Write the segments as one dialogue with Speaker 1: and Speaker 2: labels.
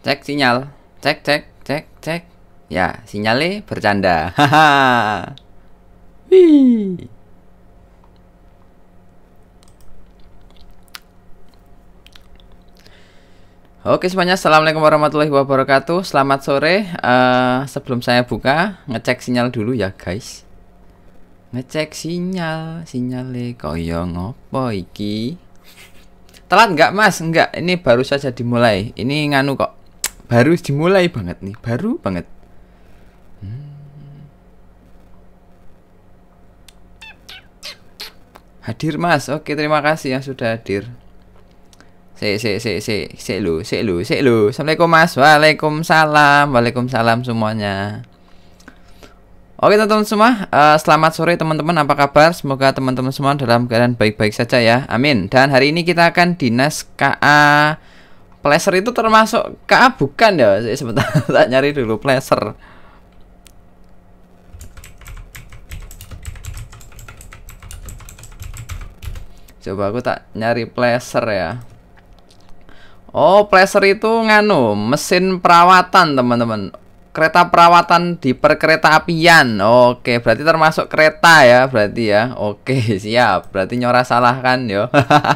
Speaker 1: Cek sinyal. Cek, cek, cek, cek. Ya, sinyalnya bercanda. hahaha Oke semuanya, Assalamualaikum warahmatullahi wabarakatuh Selamat sore uh, Sebelum saya buka, ngecek sinyal dulu ya guys Ngecek sinyal Sinyalnya koyo ngopo iki Telat nggak mas? Enggak, ini baru saja dimulai Ini nganu kok baru dimulai banget nih baru banget hmm. hadir mas oke terima kasih yang sudah hadir se se se se se lu se lu se lu assalamualaikum mas waalaikumsalam waalaikumsalam semuanya Oke teman-teman semua, uh, selamat sore teman-teman, apa kabar? Semoga teman-teman semua dalam keadaan baik-baik saja ya, amin Dan hari ini kita akan dinas KA Pleasure itu termasuk KA bukan ya? sebentar tak nyari dulu pleasure. Coba aku tak nyari pleasure ya. Oh, pleasure itu nganu, mesin perawatan, teman-teman. Kereta perawatan di perkereta apian. Oke, berarti termasuk kereta ya, berarti ya. Oke, siap. Berarti nyora salah kan, yo.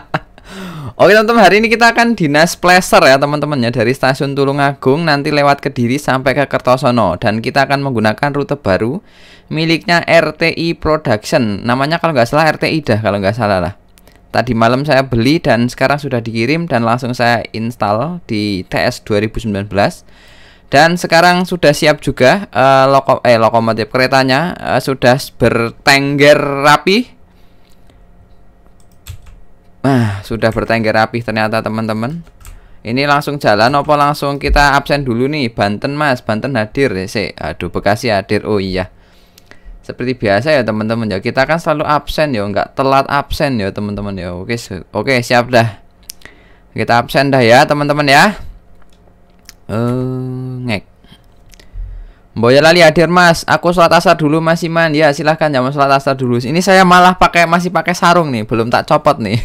Speaker 1: Oke teman-teman hari ini kita akan dinas pleasure ya teman-teman ya dari stasiun Tulungagung nanti lewat Kediri sampai ke Kertosono dan kita akan menggunakan rute baru miliknya RTI Production namanya kalau nggak salah RTI dah kalau nggak salah lah tadi malam saya beli dan sekarang sudah dikirim dan langsung saya install di TS 2019 dan sekarang sudah siap juga uh, loko eh lokomotif keretanya uh, sudah bertengger rapi Nah, sudah bertengger rapih ternyata teman-teman. Ini langsung jalan apa langsung kita absen dulu nih Banten Mas, Banten hadir ya sih. Aduh Bekasi hadir. Oh iya. Seperti biasa ya teman-teman ya. Kita kan selalu absen ya, enggak telat absen ya teman-teman ya. Oke, oke siap dah. Kita absen dah ya teman-teman ya. Eh, uh, ngek. Boya lali hadir mas, aku sholat asar dulu mas Iman Ya silahkan jangan ya, sholat asar dulu Ini saya malah pakai masih pakai sarung nih, belum tak copot nih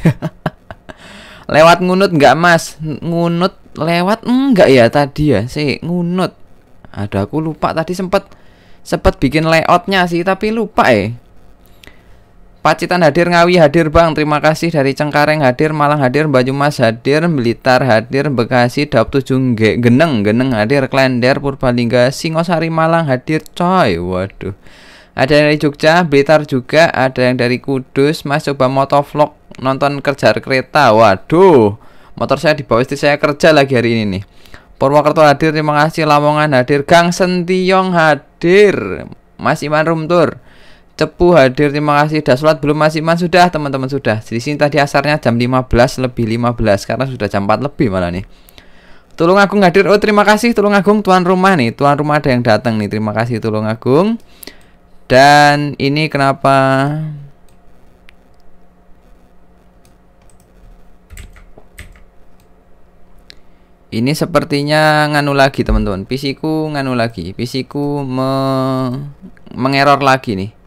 Speaker 1: Lewat ngunut nggak mas? Ngunut lewat enggak ya tadi ya sih ngunut Ada aku lupa tadi sempet sempet bikin layoutnya sih tapi lupa eh Pacitan hadir, Ngawi hadir Bang. Terima kasih dari Cengkareng hadir, Malang hadir, Banyumas hadir, Blitar hadir, Bekasi, Dap 7 Geneng, Geneng hadir, Klender, Purbalingga, Singosari, Malang hadir, coy. Waduh. Ada yang dari Jogja, Blitar juga, ada yang dari Kudus. Mas coba motovlog nonton kerja kereta. Waduh. Motor saya di bawah istri saya kerja lagi hari ini nih. Purwokerto hadir, terima kasih. Lamongan hadir, Gang Sentiong hadir. Mas Iman Rumtur. Cepu hadir, terima kasih. Sudah sholat belum Mas Iman? Sudah, teman-teman sudah. Di sini tadi asarnya jam 15 lebih 15 karena sudah jam 4 lebih malah nih. Tulung Agung hadir. Oh, terima kasih Tulung Agung tuan rumah nih. Tuan rumah ada yang datang nih. Terima kasih Tulung Agung. Dan ini kenapa Ini sepertinya nganu lagi teman-teman. PC ku nganu lagi. PC ku me mengeror lagi nih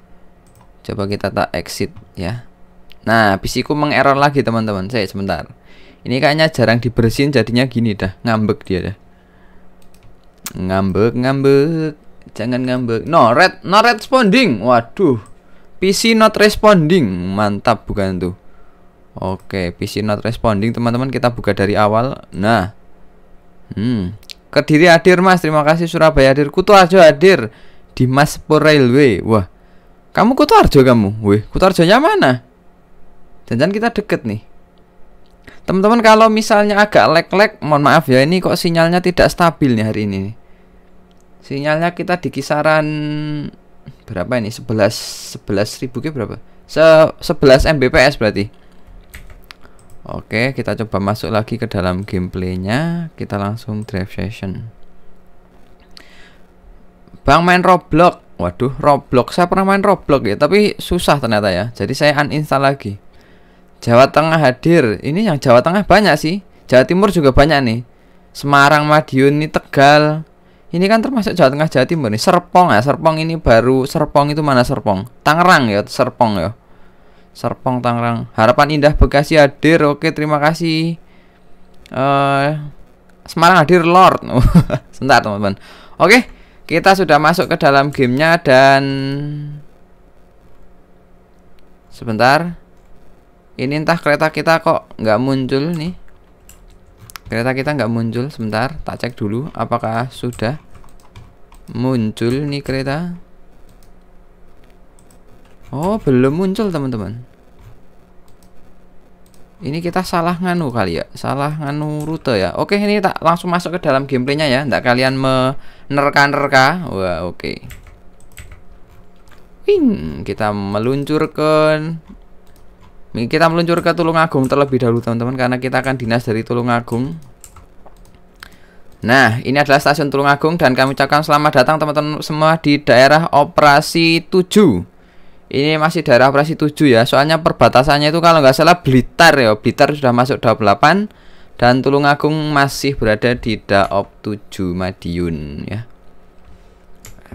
Speaker 1: Coba kita tak exit ya. Nah, PC-ku mengerror lagi teman-teman. Saya sebentar. Ini kayaknya jarang dibersihin jadinya gini dah, ngambek dia dah. Ngambek, ngambek. Jangan ngambek. No red, no responding. Waduh. PC not responding. Mantap bukan tuh. Oke, PC not responding teman-teman kita buka dari awal. Nah. Hmm. Kediri hadir Mas, terima kasih Surabaya hadir. Kutu aja hadir. di Mas Railway. Wah, kamu Kutarjo kamu? Wih, Kutarjonya mana? Jangan kita deket nih. Teman-teman kalau misalnya agak lag-lag, mohon maaf ya ini kok sinyalnya tidak stabil nih hari ini. Sinyalnya kita di kisaran berapa ini? 11 11 ribu ke berapa? Se 11 Mbps berarti. Oke, kita coba masuk lagi ke dalam gameplaynya. Kita langsung drive session. Bang main Roblox Waduh, Roblox. Saya pernah main Roblox ya, tapi susah ternyata ya. Jadi saya uninstall lagi. Jawa Tengah hadir. Ini yang Jawa Tengah banyak sih. Jawa Timur juga banyak nih. Semarang, Madiun, nih, Tegal. Ini kan termasuk Jawa Tengah, Jawa Timur nih. Serpong ya, Serpong ini baru Serpong itu mana Serpong? Tangerang ya, Serpong ya. Serpong Tangerang. Harapan Indah Bekasi hadir. Oke, terima kasih. uh, Semarang hadir Lord. Sebentar, teman-teman. Oke. Kita sudah masuk ke dalam gamenya dan Sebentar Ini entah kereta kita kok nggak muncul nih Kereta kita nggak muncul Sebentar tak cek dulu apakah sudah Muncul nih kereta Oh belum muncul teman-teman ini kita salah nganu kali ya salah nganu rute ya oke ini tak langsung masuk ke dalam gameplaynya ya Nggak kalian menerka-nerka wah oke Wing, kita meluncur ke kita meluncur ke Tulungagung terlebih dahulu teman-teman karena kita akan dinas dari Tulungagung Nah, ini adalah stasiun Tulungagung dan kami ucapkan selamat datang teman-teman semua di daerah operasi 7 ini masih daerah operasi 7 ya. Soalnya perbatasannya itu kalau nggak salah Blitar ya. Blitar sudah masuk daop 8 dan Tulungagung masih berada di daop 7 Madiun ya.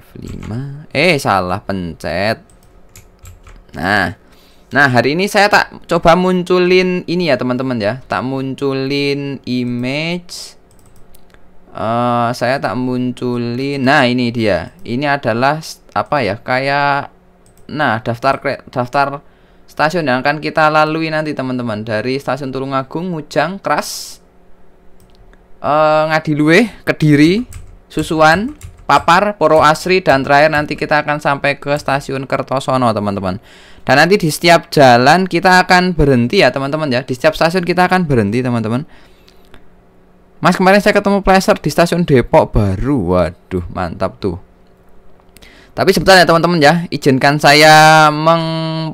Speaker 1: F5. Eh, salah pencet. Nah. Nah, hari ini saya tak coba munculin ini ya, teman-teman ya. Tak munculin image uh, saya tak munculin nah ini dia ini adalah apa ya kayak Nah, daftar daftar stasiun yang akan kita lalui nanti teman-teman dari stasiun Tulungagung, Mujang, Kras, uh, eh, Ngadilue, Kediri, Susuan, Papar, Poro Asri dan terakhir nanti kita akan sampai ke stasiun Kertosono teman-teman. Dan nanti di setiap jalan kita akan berhenti ya teman-teman ya. Di setiap stasiun kita akan berhenti teman-teman. Mas kemarin saya ketemu Pleasure di stasiun Depok baru. Waduh, mantap tuh. Tapi sebentar ya teman-teman ya, izinkan saya meng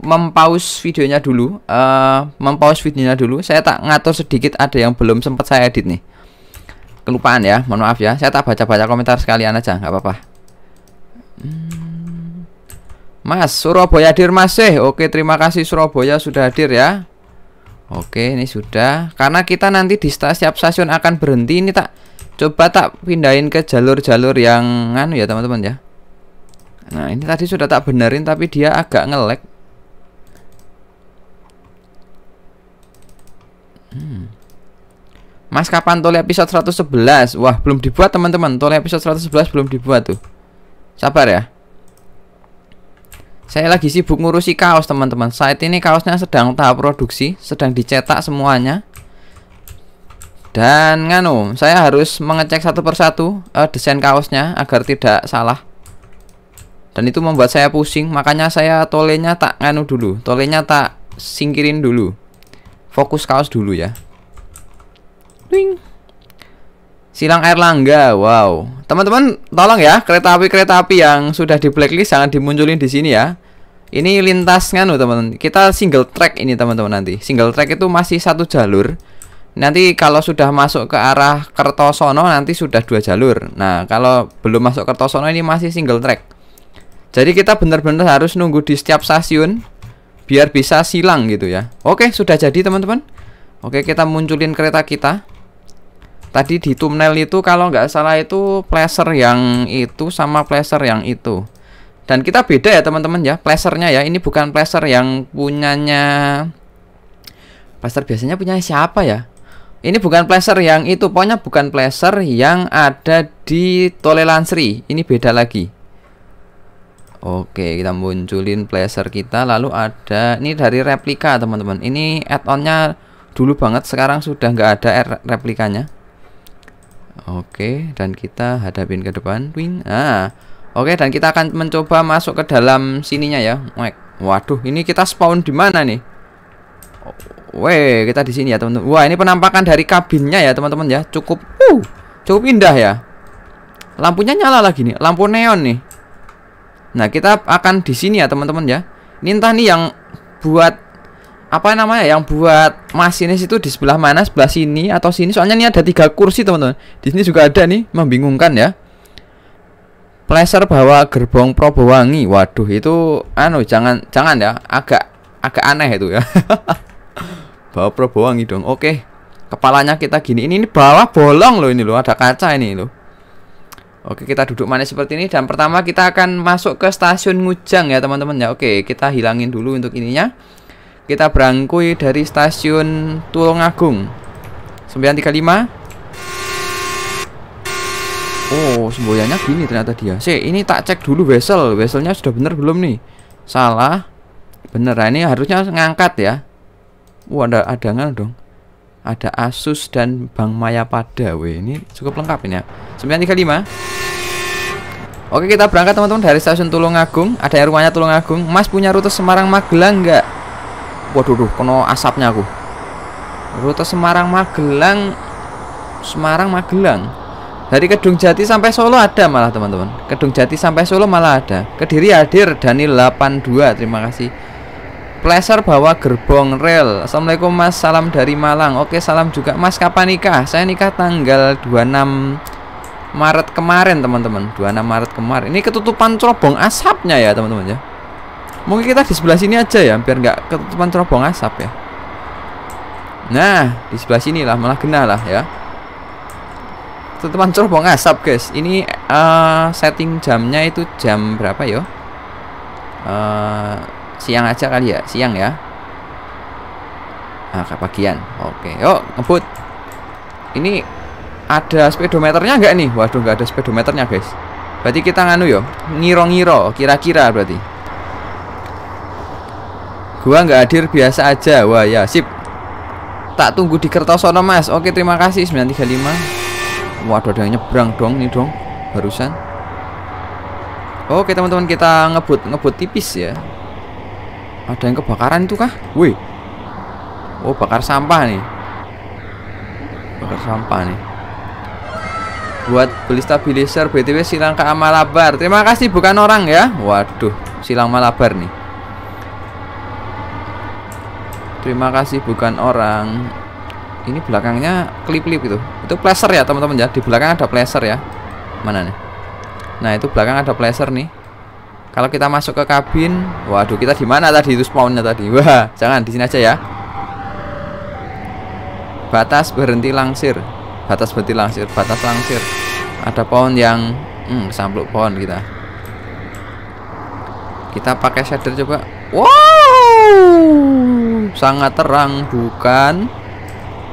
Speaker 1: mempause videonya dulu, uh, eh, mempause videonya dulu. Saya tak ngatur sedikit ada yang belum sempat saya edit nih. Kelupaan ya, mohon maaf ya. Saya tak baca-baca komentar sekalian aja, nggak apa-apa. Hmm. Mas Surabaya hadir masih, eh, Oke, terima kasih Surabaya sudah hadir ya. Oke, ini sudah. Karena kita nanti di setiap stasiun akan berhenti ini tak coba tak pindahin ke jalur-jalur yang anu ya teman-teman ya Nah ini tadi sudah tak benerin tapi dia agak ngelek. Hmm. Mas kapan tole episode 111? Wah belum dibuat teman-teman. Tole episode 111 belum dibuat tuh. Sabar ya. Saya lagi sibuk ngurusi kaos teman-teman. Saat ini kaosnya sedang tahap produksi, sedang dicetak semuanya. Dan nganu, saya harus mengecek satu persatu uh, desain kaosnya agar tidak salah dan itu membuat saya pusing makanya saya tolenya tak nganu dulu tolenya tak singkirin dulu fokus kaos dulu ya Ding. Silang air langga, wow. Teman-teman, tolong ya kereta api kereta api yang sudah di blacklist jangan dimunculin di sini ya. Ini lintas nganu teman-teman. Kita single track ini teman-teman nanti. Single track itu masih satu jalur. Nanti kalau sudah masuk ke arah Kertosono nanti sudah dua jalur. Nah kalau belum masuk Kertosono ini masih single track. Jadi kita benar-benar harus nunggu di setiap stasiun biar bisa silang gitu ya. Oke, sudah jadi teman-teman. Oke, kita munculin kereta kita. Tadi di thumbnail itu kalau nggak salah itu pleasure yang itu sama pleasure yang itu. Dan kita beda ya teman-teman ya, placernya ya. Ini bukan pleasure yang punyanya Pleasure biasanya punya siapa ya? Ini bukan pleasure yang itu, pokoknya bukan pleasure yang ada di tolelansri. Lansri. Ini beda lagi. Oke, kita munculin placer kita. Lalu ada ini dari replika, teman-teman. Ini add nya dulu banget, sekarang sudah nggak ada replikanya. Oke, dan kita hadapin ke depan. Wing. Ah. Oke, dan kita akan mencoba masuk ke dalam sininya ya. Waduh, ini kita spawn di mana nih? Weh, kita di sini ya, teman-teman. Wah, ini penampakan dari kabinnya ya, teman-teman ya. Cukup uh, cukup indah ya. Lampunya nyala lagi nih, lampu neon nih. Nah, kita akan di sini ya, teman-teman ya. Ini entah nih yang buat apa namanya yang buat masinis itu di sebelah mana sebelah sini atau sini soalnya ini ada tiga kursi teman-teman di sini juga ada nih membingungkan ya pleasure bawa gerbong Probowangi waduh itu anu jangan jangan ya agak agak aneh itu ya bawa Probowangi dong oke kepalanya kita gini ini ini bawah bolong loh ini loh ada kaca ini loh Oke, kita duduk manis seperti ini dan pertama kita akan masuk ke stasiun Ngujang ya, teman-teman ya. Oke, kita hilangin dulu untuk ininya. Kita berangkui dari stasiun Tulungagung. 935. Oh, semboyannya gini ternyata dia. Sih, ini tak cek dulu wesel. Weselnya sudah bener belum nih? Salah. Bener. Nah, ini harusnya ngangkat ya. Wah, oh, ada adangan dong ada Asus dan Bank Maya Pada. ini cukup lengkap ini ya. 935. Oke, kita berangkat teman-teman dari stasiun Tulungagung. Ada yang rumahnya Tulungagung. Mas punya rute Semarang Magelang nggak? Waduh, duh, kena asapnya aku. Rute Semarang Magelang Semarang Magelang. Dari Kedung Jati sampai Solo ada malah teman-teman. Kedung Jati sampai Solo malah ada. Kediri hadir Dani 82. Terima kasih. Pleasure bawa gerbong rel Assalamualaikum mas Salam dari Malang Oke salam juga mas Kapan nikah? Saya nikah tanggal 26 Maret kemarin teman-teman 26 Maret kemarin Ini ketutupan cerobong asapnya ya teman-teman ya Mungkin kita di sebelah sini aja ya Biar nggak ketutupan cerobong asap ya Nah di sebelah sini lah Malah genah lah ya Ketutupan cerobong asap guys Ini uh, setting jamnya itu jam berapa yo? Uh, siang aja kali ya siang ya agak ah, bagian oke yuk ngebut ini ada speedometernya enggak nih waduh enggak ada speedometernya guys berarti kita nganu yo ngiro-ngiro kira-kira berarti gua enggak hadir biasa aja wah ya sip tak tunggu di kertosono mas oke terima kasih 935 waduh ada yang nyebrang dong nih dong barusan oke teman-teman kita ngebut ngebut tipis ya ada yang kebakaran itu kah? Wih. Oh, bakar sampah nih. Bakar sampah nih. Buat beli stabilizer BTW silang ke Amalabar. Terima kasih bukan orang ya. Waduh, silang Malabar nih. Terima kasih bukan orang. Ini belakangnya klip-klip itu. Itu placer ya, teman-teman ya. Di belakang ada placer ya. Mana nih? Nah, itu belakang ada placer nih. Kalau kita masuk ke kabin, waduh kita di mana tadi itu spawnnya tadi? Wah, jangan di sini aja ya. Batas berhenti langsir. Batas berhenti langsir, batas langsir. Ada pohon yang hmm, sampluk pohon kita. Kita pakai shader coba. Wow! Sangat terang bukan?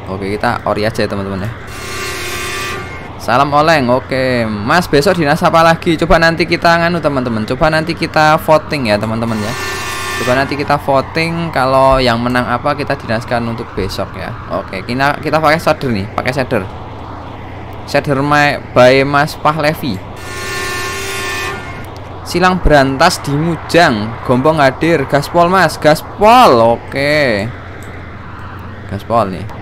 Speaker 1: Oke, kita ori aja ya teman-teman ya. Salam oleng. Oke, Mas besok dinas apa lagi? Coba nanti kita nganu teman-teman. Coba nanti kita voting ya teman-teman ya. Coba nanti kita voting kalau yang menang apa kita dinaskan untuk besok ya. Oke, kita kita pakai shader nih, pakai shader. Shader my, by Mas Pahlevi. Silang berantas di Mujang, Gombong hadir, gaspol Mas, gaspol. Oke. Gaspol nih.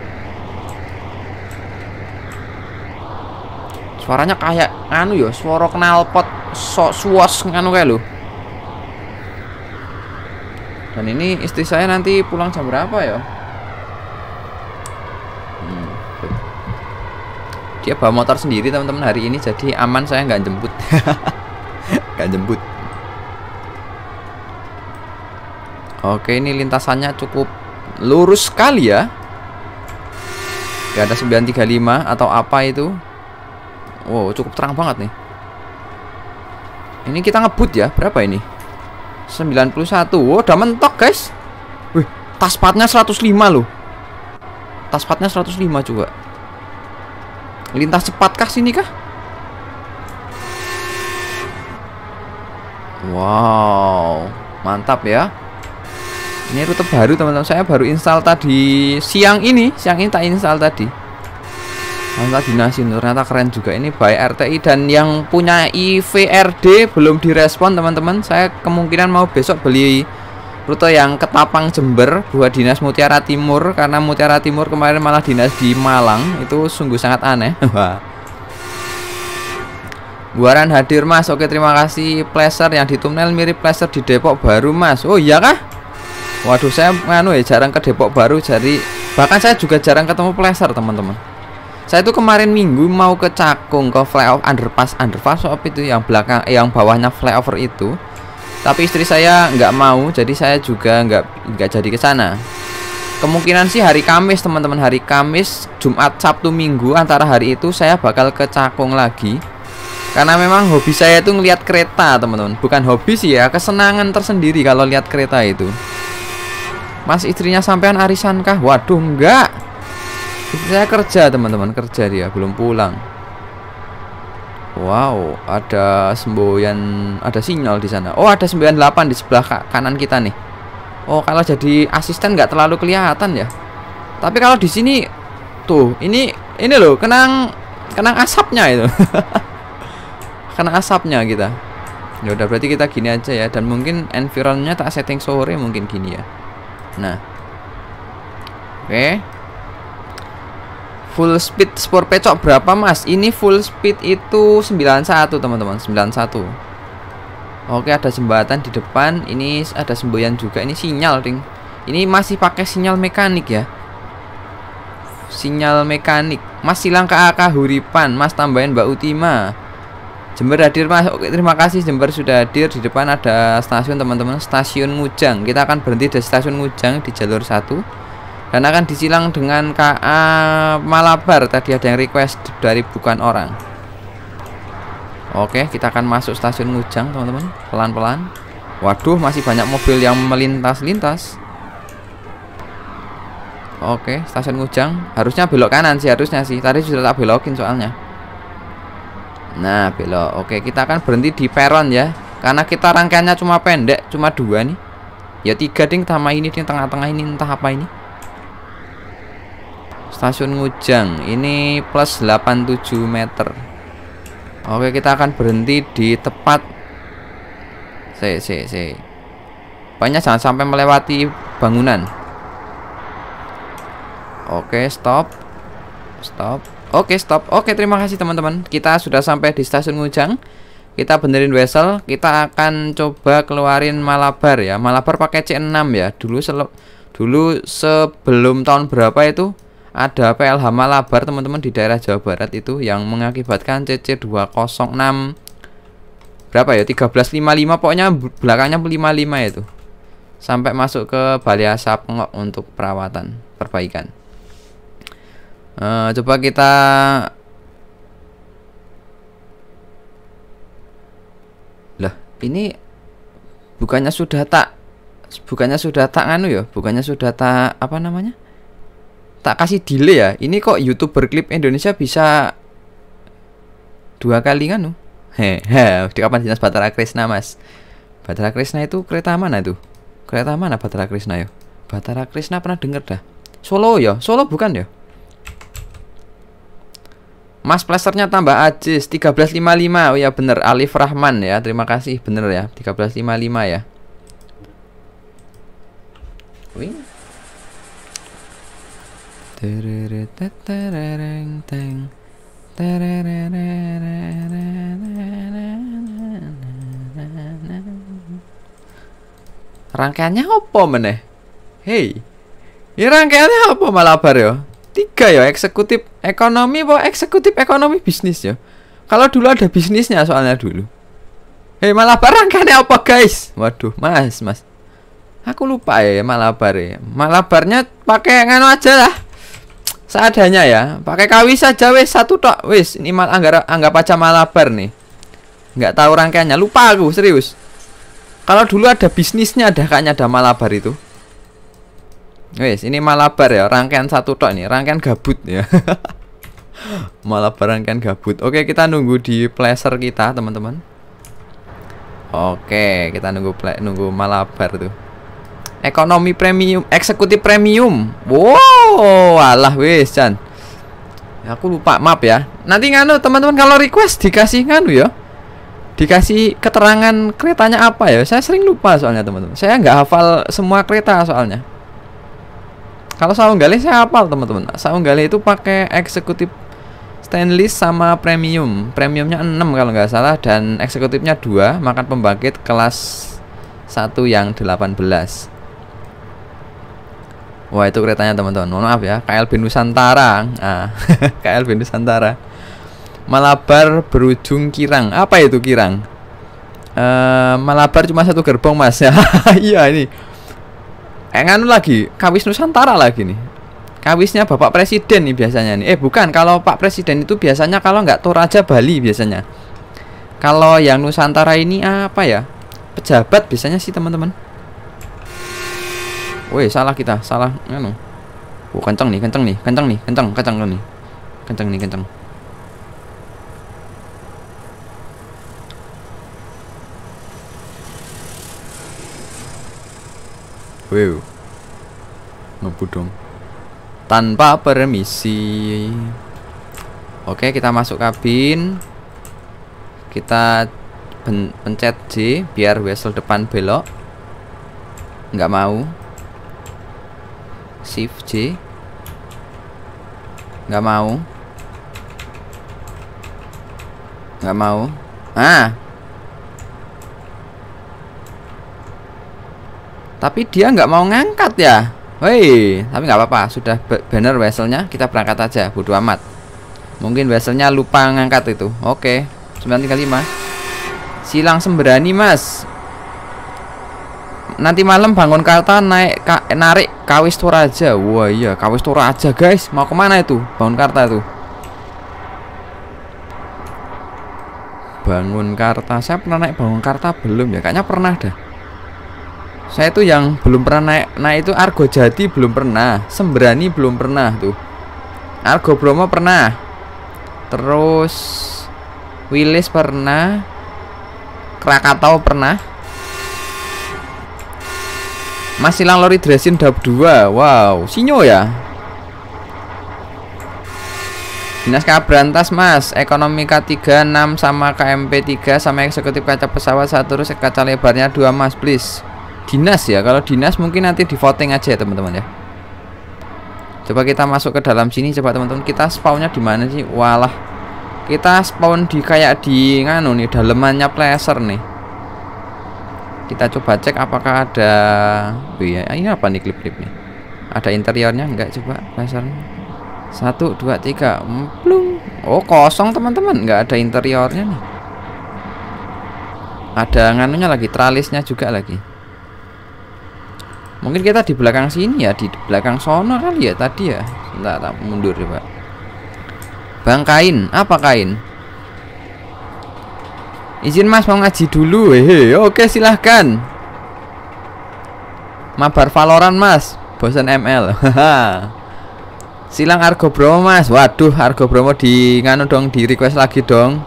Speaker 1: suaranya kayak anu ya suara knalpot sok suas nganu kayak lu. dan ini istri saya nanti pulang jam berapa ya hmm, dia bawa motor sendiri teman-teman hari ini jadi aman saya nggak jemput nggak jemput oke ini lintasannya cukup lurus sekali ya gak ada 935 atau apa itu Wow, cukup terang banget nih. Ini kita ngebut ya. Berapa ini? 91. Wow, udah mentok, guys. Wih, taspatnya 105 loh. Taspatnya 105 juga. Lintas cepat kah sini kah? Wow, mantap ya. Ini rute baru teman-teman. Saya baru install tadi siang ini, siang ini tak install tadi. Angka dinasi ternyata keren juga ini by RTI dan yang punya IVRD belum direspon teman-teman. Saya kemungkinan mau besok beli rute yang Ketapang Jember buat dinas Mutiara Timur karena Mutiara Timur kemarin malah dinas di Malang itu sungguh sangat aneh. Buaran hadir mas, oke terima kasih Pleasure yang di thumbnail mirip Pleasure di Depok Baru mas Oh iya kah? Waduh saya nganu ya jarang ke Depok Baru jadi Bahkan saya juga jarang ketemu Pleasure teman-teman saya tuh kemarin minggu mau ke Cakung ke flyover underpass underpass apa itu yang belakang eh, yang bawahnya flyover itu tapi istri saya nggak mau jadi saya juga nggak nggak jadi ke sana kemungkinan sih hari Kamis teman-teman hari Kamis Jumat Sabtu Minggu antara hari itu saya bakal ke Cakung lagi karena memang hobi saya itu ngelihat kereta teman-teman bukan hobi sih ya kesenangan tersendiri kalau lihat kereta itu Mas istrinya sampean arisan kah? Waduh enggak saya kerja teman-teman kerja dia belum pulang Wow ada semboyan ada sinyal di sana Oh ada 8 di sebelah kanan kita nih Oh kalau jadi asisten nggak terlalu kelihatan ya Tapi kalau di sini tuh ini ini loh kenang kenang asapnya itu Kena asapnya kita Ya udah berarti kita gini aja ya dan mungkin environmentnya tak setting sore mungkin gini ya. Nah. Oke full speed sport pecok berapa mas ini full speed itu 91 teman-teman 91 oke ada jembatan di depan ini ada semboyan juga ini sinyal ring ini masih pakai sinyal mekanik ya sinyal mekanik mas silang ke AK Huripan mas tambahin Mbak Utima Jember hadir mas oke terima kasih Jember sudah hadir di depan ada stasiun teman-teman stasiun Mujang kita akan berhenti di stasiun Mujang di jalur 1 dan akan disilang dengan KA Malabar tadi ada yang request dari bukan orang oke kita akan masuk stasiun Ngujang teman-teman pelan-pelan waduh masih banyak mobil yang melintas-lintas oke stasiun Ngujang harusnya belok kanan sih harusnya sih tadi sudah tak belokin soalnya nah belok oke kita akan berhenti di peron ya karena kita rangkaiannya cuma pendek cuma dua nih ya tiga ding sama ini di tengah-tengah ini entah apa ini Stasiun Ngujang ini plus 87 meter. Oke, kita akan berhenti di tepat C C C. Banyak jangan sampai melewati bangunan. Oke, stop. Stop. Oke, stop. Oke, terima kasih teman-teman. Kita sudah sampai di Stasiun Ngujang. Kita benerin wesel, kita akan coba keluarin Malabar ya. Malabar pakai C6 ya. Dulu dulu sebelum tahun berapa itu? ada PLH Malabar teman-teman di daerah Jawa Barat itu yang mengakibatkan CC206 berapa ya 1355 pokoknya belakangnya 55 itu sampai masuk ke Balai Asap untuk perawatan perbaikan uh, coba kita lah ini bukannya sudah tak bukannya sudah tak anu ya bukannya sudah tak apa namanya tak kasih delay ya. Ini kok youtuber klip Indonesia bisa dua kali kan? Hehe, di kapan dinas Batara Krishna mas? Batara Krishna itu kereta mana tuh? Kereta mana Batara Krishna yo Batara Krishna pernah denger dah. Solo ya? Solo bukan ya? Mas plasternya tambah ajis 1355 Oh ya bener Alif Rahman ya Terima kasih bener ya 1355 ya Wih. Rangkaiannya apa meneh? Hei. ini rangkaiannya apa malabar yo? Tiga yo eksekutif ekonomi apa eksekutif ekonomi bisnis yo. Kalau dulu ada bisnisnya soalnya dulu. Hei malabar rangkaiannya apa guys? Waduh, Mas, Mas. Aku lupa ya malabar ya. Malabarnya pakai ngano aja lah seadanya ya pakai kawis saja wes satu tok wes ini mal anggap anggap aja malabar nih nggak tahu rangkaiannya lupa aku serius kalau dulu ada bisnisnya ada kayaknya ada malabar itu wes ini malabar ya rangkaian satu tok nih rangkaian gabut ya malabar rangkaian gabut oke kita nunggu di pleasure kita teman-teman oke kita nunggu nunggu malabar tuh Ekonomi premium, eksekutif premium. Wow, alah wes Chan. Ya, aku lupa map ya. Nanti nganu teman-teman kalau request dikasih nganu ya. Dikasih keterangan keretanya apa ya? Saya sering lupa soalnya teman-teman. Saya nggak hafal semua kereta soalnya. Kalau Saunggali saya hafal teman-teman. Saunggali itu pakai eksekutif stainless sama premium. Premiumnya 6 kalau nggak salah dan eksekutifnya dua, makan pembangkit kelas satu yang 18. Wah itu keretanya teman-teman. Mohon maaf ya, KLB Nusantara. Ah, KLB Nusantara. Malabar berujung Kirang. Apa itu Kirang? Uh, Malabar cuma satu gerbong mas. ya. iya ini. Eh nganu lagi, Kawis Nusantara lagi nih. Kawisnya Bapak Presiden nih biasanya nih. Eh bukan, kalau Pak Presiden itu biasanya kalau nggak Toraja Bali biasanya. Kalau yang Nusantara ini apa ya? Pejabat biasanya sih teman-teman Woi, salah kita, salah. Anu. Oh, kenceng nih, kenceng nih, kenceng nih, kenceng, kenceng nih. Kenceng nih, kenceng. Wew, Ngebu dong. Tanpa permisi. Oke, kita masuk kabin. Kita pencet J biar wesel depan belok. Nggak mau shift J nggak mau nggak mau ah tapi dia nggak mau ngangkat ya Woi, tapi nggak apa-apa, sudah banner weselnya, kita berangkat aja, bodo amat. Mungkin weselnya lupa ngangkat itu. Oke, okay. 935. Silang sembrani Mas nanti malam bangun kata naik ka, narik kawis Toraja. Wah iya, kawis Toraja guys. Mau kemana itu? Bangun karta itu. Bangun karta. Saya pernah naik bangun karta belum ya? Kayaknya pernah dah. Saya itu yang belum pernah naik naik itu Argo Jati belum pernah, Sembrani belum pernah tuh. Argo Bromo pernah. Terus Wilis pernah. Krakatau pernah masih hilang lori dresin dap 2 Wow Sinyo ya Dinas Kabrantas mas Ekonomi k 36 enam sama KMP 3 Sama eksekutif kaca pesawat satu Terus kaca lebarnya 2 mas please Dinas ya Kalau dinas mungkin nanti di voting aja ya teman-teman ya Coba kita masuk ke dalam sini Coba teman-teman kita spawnnya di mana sih Walah Kita spawn di kayak di nganu nih Dalemannya pleasure nih kita coba cek apakah ada oh iya ini apa nih klip klipnya ada interiornya enggak coba laser satu dua tiga belum oh kosong teman-teman enggak ada interiornya nih ada nganunya lagi tralisnya juga lagi mungkin kita di belakang sini ya di belakang sono kali ya tadi ya enggak tak mundur coba bang kain apa kain Izin mas mau ngaji dulu Hehe, Oke silahkan Mabar valoran mas Bosan ML Silang Argo Bromo mas Waduh Argo Bromo di nganu dong Di request lagi dong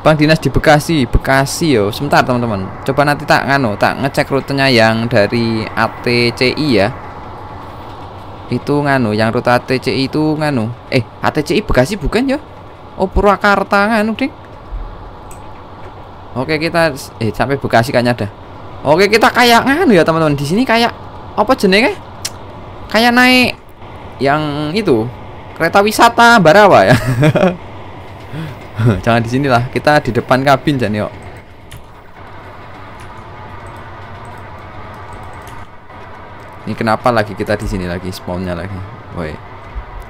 Speaker 1: Bang Dinas di Bekasi Bekasi yo Sebentar teman-teman Coba nanti tak nganu Tak ngecek rutenya yang dari ATCI ya Itu nganu Yang rute ATCI itu nganu Eh ATCI Bekasi bukan yo Oh Purwakarta nganu ding Oke kita eh sampai Bekasi kayaknya ada. Oke kita kayak nganu ya teman-teman. Di sini kayak apa jenenge? Kayak naik yang itu kereta wisata Barawa ya. Jangan di sini lah Kita di depan kabin janiok. yuk. Ini kenapa lagi kita di sini lagi spawnnya lagi? Woi.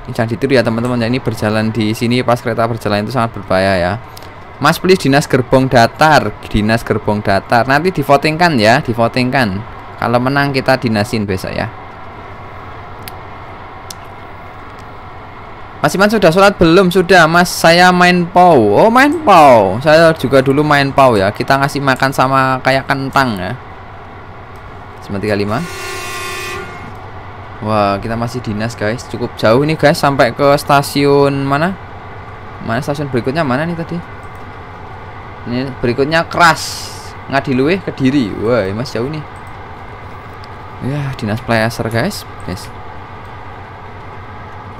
Speaker 1: Ini jangan ditiru ya teman-teman. Ya ini berjalan di sini pas kereta berjalan itu sangat berbahaya ya. Mas please dinas gerbong datar, dinas gerbong datar. Nanti di kan ya, di kan Kalau menang kita dinasin besok ya. Mas Iman sudah sholat belum? Sudah mas, saya main pau Oh main pau Saya juga dulu main pau ya Kita ngasih makan sama kayak kentang ya 935 Wah kita masih dinas guys Cukup jauh nih guys Sampai ke stasiun mana? Mana stasiun berikutnya mana nih tadi? ini berikutnya keras nggak ke Diri, wah mas jauh nih ya dinas player guys guys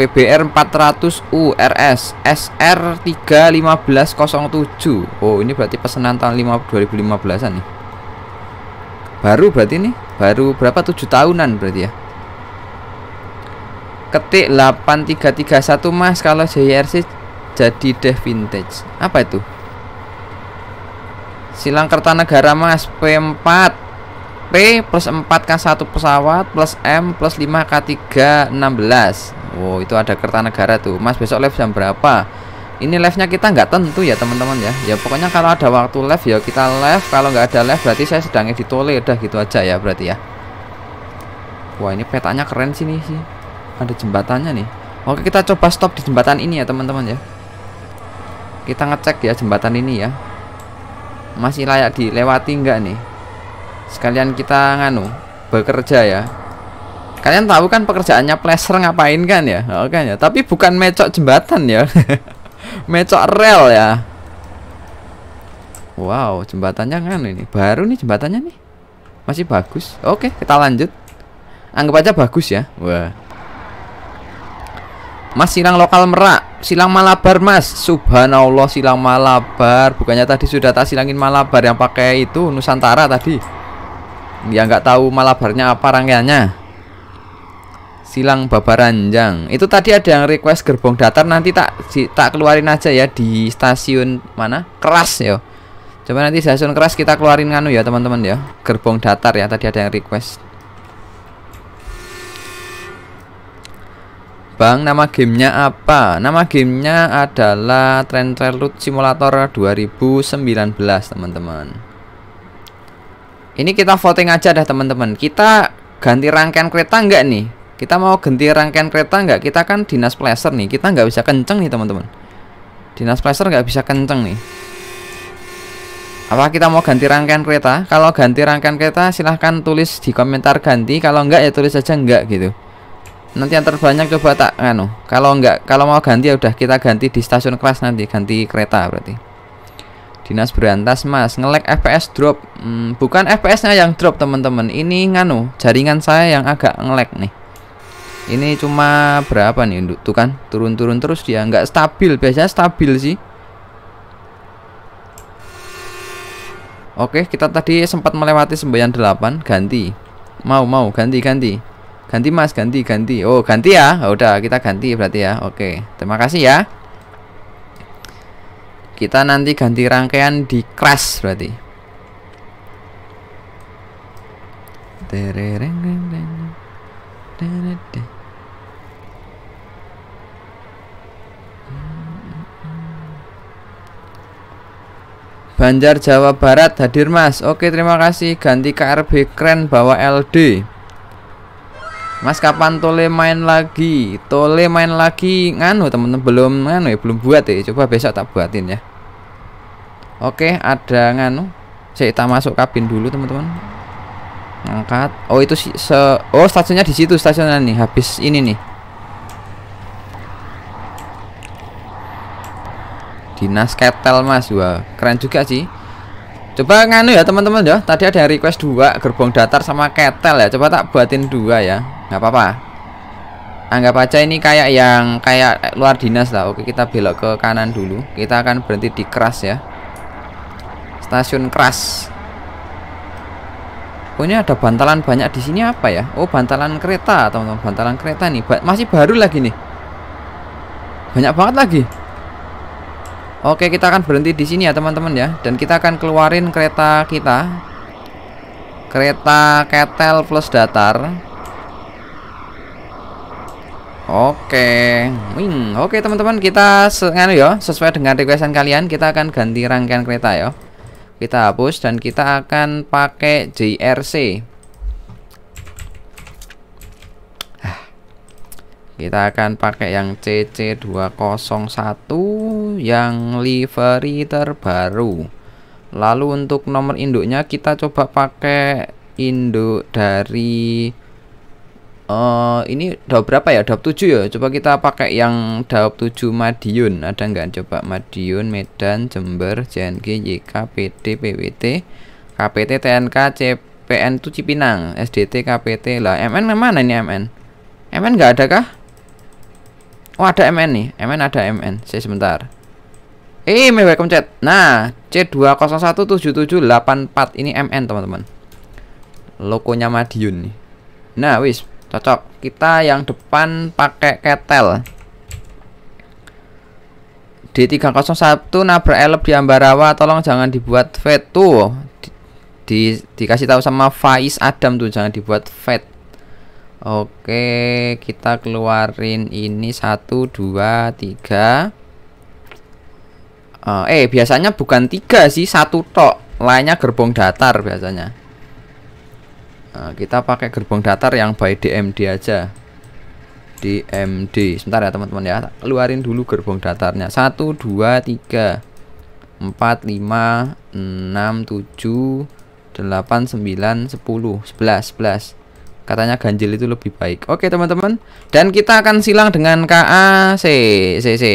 Speaker 1: PBR 400 URS SR 31507 Oh ini berarti pesanan tahun 2015an nih baru berarti nih baru berapa tujuh tahunan berarti ya ketik 8331 mas kalau JRC jadi deh vintage apa itu Silang Kertanegara Mas P4 P plus 4 K1 pesawat plus M plus 5 K3 16 Wow itu ada Kertanegara tuh Mas besok live jam berapa ini live-nya kita nggak tentu ya teman-teman ya ya pokoknya kalau ada waktu live ya kita live kalau nggak ada live berarti saya sedang editole udah gitu aja ya berarti ya wah ini petanya keren sih nih sih ada jembatannya nih oke kita coba stop di jembatan ini ya teman-teman ya kita ngecek ya jembatan ini ya masih layak dilewati enggak nih sekalian kita nganu bekerja ya kalian tahu kan pekerjaannya pleasure ngapain kan ya oke oh, kan ya tapi bukan mecok jembatan ya mecok rel ya wow jembatannya kan ini baru nih jembatannya nih masih bagus oke kita lanjut anggap aja bagus ya wah Mas silang lokal Merak, silang Malabar Mas. Subhanallah silang Malabar. Bukannya tadi sudah tak silangin Malabar yang pakai itu Nusantara tadi. Ya nggak tahu Malabarnya apa rangkaiannya. Silang Babaranjang. Itu tadi ada yang request gerbong datar nanti tak si, tak keluarin aja ya di stasiun mana? Keras ya. Coba nanti stasiun keras kita keluarin kanu ya teman-teman ya. Gerbong datar ya tadi ada yang request. Bang, nama gamenya apa? Nama gamenya adalah Trail Route Simulator 2019 teman-teman Ini kita voting aja dah teman-teman Kita ganti rangkaian kereta enggak nih? Kita mau ganti rangkaian kereta enggak? Kita kan dinas pleasure nih Kita nggak bisa kenceng nih teman-teman Dinas pleasure nggak bisa kenceng nih apa kita mau ganti rangkaian kereta? Kalau ganti rangkaian kereta silahkan tulis di komentar ganti Kalau enggak ya tulis aja enggak gitu nanti yang terbanyak coba tak anu kalau enggak kalau mau ganti ya udah kita ganti di stasiun kelas nanti ganti kereta berarti dinas berantas mas ngelek fps drop hmm, bukan fps yang drop teman-teman ini nganu jaringan saya yang agak ngelek nih ini cuma berapa nih untuk tuh kan turun-turun terus dia nggak stabil biasanya stabil sih Oke kita tadi sempat melewati semboyan delapan, ganti mau mau ganti ganti ganti mas ganti ganti oh ganti ya oh, udah kita ganti berarti ya oke terima kasih ya kita nanti ganti rangkaian di crash berarti Banjar Jawa Barat hadir mas Oke terima kasih ganti KRB keren bawa LD Mas kapan Tole main lagi? Tole main lagi nganu temen-temen belum nganu ya belum buat ya. Coba besok tak buatin ya. Oke, ada nganu. Saya kita masuk kabin dulu teman-teman. Angkat. Oh itu si se oh stasiunnya di situ stasiunnya nih habis ini nih. Dinas Ketel Mas, wah keren juga sih. Coba nganu ya teman-teman ya. Tadi ada yang request dua gerbong datar sama ketel ya. Coba tak buatin dua ya nggak apa-apa anggap aja ini kayak yang kayak luar dinas lah oke kita belok ke kanan dulu kita akan berhenti di keras ya stasiun keras oh ada bantalan banyak di sini apa ya oh bantalan kereta teman-teman bantalan kereta nih ba masih baru lagi nih banyak banget lagi oke kita akan berhenti di sini ya teman-teman ya dan kita akan keluarin kereta kita kereta ketel plus datar Oke, okay. Oke teman-teman kita nganu ya sesuai dengan requestan kalian kita akan ganti rangkaian kereta ya. Kita hapus dan kita akan pakai JRC. Kita akan pakai yang CC201 yang livery terbaru. Lalu untuk nomor induknya kita coba pakai induk dari uh, ini daob berapa ya? Daob 7 ya. Coba kita pakai yang daob 7 Madiun. Ada nggak? Coba Madiun, Medan, Jember, JNG, YK, PD, PWT, KPT, TNK, CPN tuh Cipinang, SDT, KPT lah. MN mana ini MN? MN nggak ada kah? Oh ada MN nih. MN ada MN. Saya sebentar. Eh, welcome chat. Nah, C2017784 ini MN teman-teman. Lokonya Madiun nih. Nah, wis cocok kita yang depan pakai ketel D301 nabrak elep di Ambarawa tolong jangan dibuat fade tuh di, di, dikasih tahu sama Faiz Adam tuh jangan dibuat fade Oke kita keluarin ini 1 2 3 uh, eh biasanya bukan tiga sih satu tok lainnya gerbong datar biasanya Nah, kita pakai gerbong datar yang by DMD aja. DMD. Sebentar ya teman-teman ya. Keluarin dulu gerbong datarnya. 1 2 3 4 5 6 7 8 9 10. 11 11. Katanya ganjil itu lebih baik. Oke, teman-teman. Dan kita akan silang dengan KA C C C.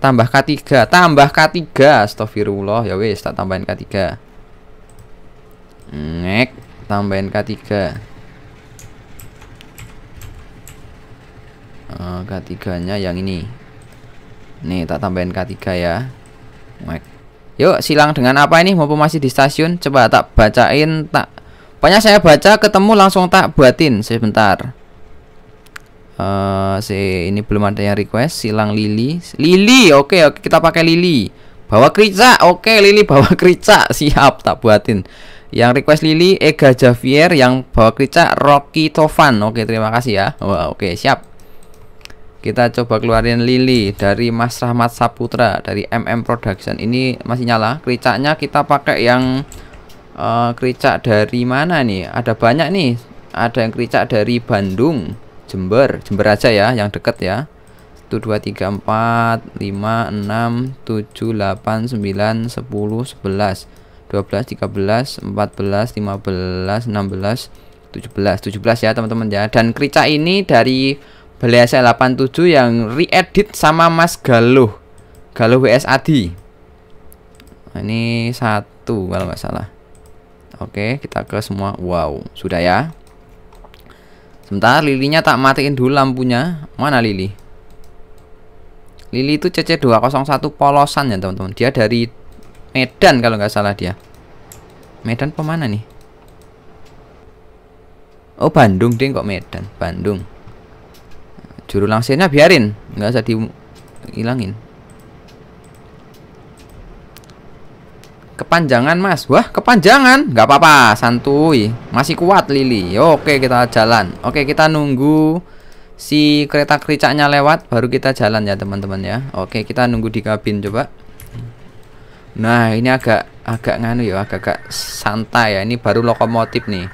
Speaker 1: Tambah K3, tambah K3. Astagfirullah, ya wis tak tambahin K3. Nek tambahin K3 uh, eh, K3 nya yang ini nih tak tambahin K3 ya Mike. yuk silang dengan apa ini maupun masih di stasiun coba tak bacain tak pokoknya saya baca ketemu langsung tak buatin sebentar uh, si ini belum ada yang request silang lili lili oke okay, oke okay, kita pakai lili bawa kerica oke okay, lili bawa kerica siap tak buatin yang request Lili Ega Javier yang bawa kerica Rocky Tovan oke terima kasih ya Wah, oke siap kita coba keluarin Lili dari Mas Rahmat Saputra dari MM Production ini masih nyala kericanya kita pakai yang uh, kericak dari mana nih ada banyak nih ada yang kericak dari Bandung Jember Jember aja ya yang deket ya 1 2 3 4 5 6 7 8 9 10 11 12 13 14 15 16 17 17 ya teman-teman ya dan krica ini dari Beliasa 87 yang re-edit sama Mas Galuh Galuh WS Adi nah, ini satu kalau nggak salah Oke kita ke semua Wow sudah ya Sebentar lilinya tak matiin dulu lampunya Mana lili Lili itu CC201 polosan ya teman-teman Dia dari Medan kalau nggak salah dia. Medan pemana nih? Oh Bandung ding kok Medan, Bandung. Juru langsirnya biarin, nggak usah dihilangin. Kepanjangan mas, wah kepanjangan, nggak apa-apa, santuy, masih kuat Lili. Oke kita jalan, oke kita nunggu si kereta kericaknya lewat, baru kita jalan ya teman-teman ya. Oke kita nunggu di kabin coba. Nah, ini agak agak nganu ya, agak agak santai ya. Ini baru lokomotif nih.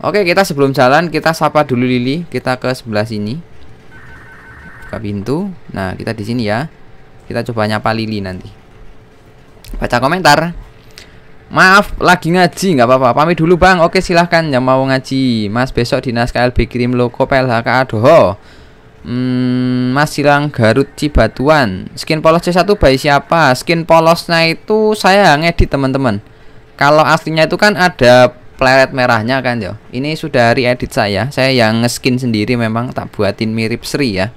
Speaker 1: Oke, kita sebelum jalan kita sapa dulu Lili. Kita ke sebelah sini. ke pintu. Nah, kita di sini ya. Kita coba nyapa Lili nanti. Baca komentar. Maaf, lagi ngaji nggak apa-apa. Pamit dulu, Bang. Oke, silahkan yang mau ngaji. Mas besok dinas KLB kirim loko PLHK Aduh. Hmm, Mas Silang Garut Cibatuan. Skin polos C1 by siapa? Skin polosnya itu saya ngedit teman-teman. Kalau aslinya itu kan ada pleret merahnya kan yo. Ini sudah re-edit saya. Saya yang skin sendiri memang tak buatin mirip Sri ya.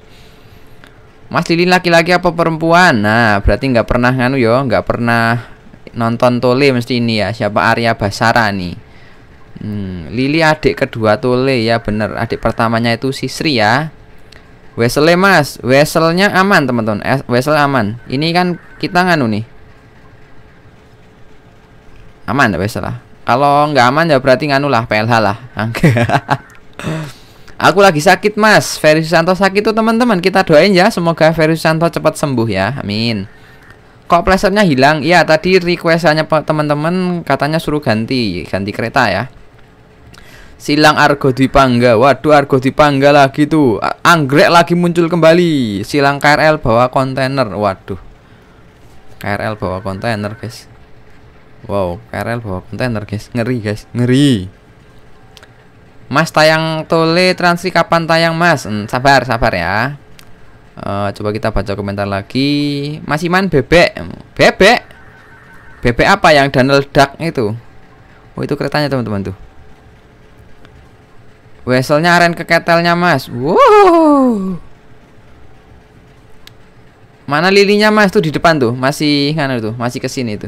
Speaker 1: Mas Lilin laki-laki apa perempuan? Nah, berarti nggak pernah nganu yo, nggak pernah nonton Tole mesti ini ya. Siapa Arya Basara nih? Hmm, Lili adik kedua Tole ya bener. Adik pertamanya itu si Sri ya. Wesel eh, mas Weselnya aman teman-teman Wesel aman Ini kan kita nganu nih Aman Wesel lah Kalau nggak aman ya berarti nganu lah PLH lah Aku lagi sakit mas Ferry Santo sakit tuh teman-teman Kita doain ya Semoga Ferry Santo cepat sembuh ya Amin Kok plesetnya hilang? Iya tadi requestannya teman-teman Katanya suruh ganti Ganti kereta ya Silang Argo Dipangga. Waduh Argo Dipangga lagi tuh. Anggrek lagi muncul kembali. Silang KRL bawa kontainer. Waduh. KRL bawa kontainer, guys. Wow, KRL bawa kontainer, guys. Ngeri, guys. Ngeri. Mas tayang tole transi kapan tayang, Mas? Hmm, sabar, sabar ya. Uh, coba kita baca komentar lagi. Mas Iman bebek. Bebek. Bebek apa yang Donald Duck itu? Oh, itu keretanya, teman-teman tuh. Weselnya aren ke ketelnya mas Wuh. Mana lilinya mas tuh di depan tuh Masih kan tuh Masih kesini tuh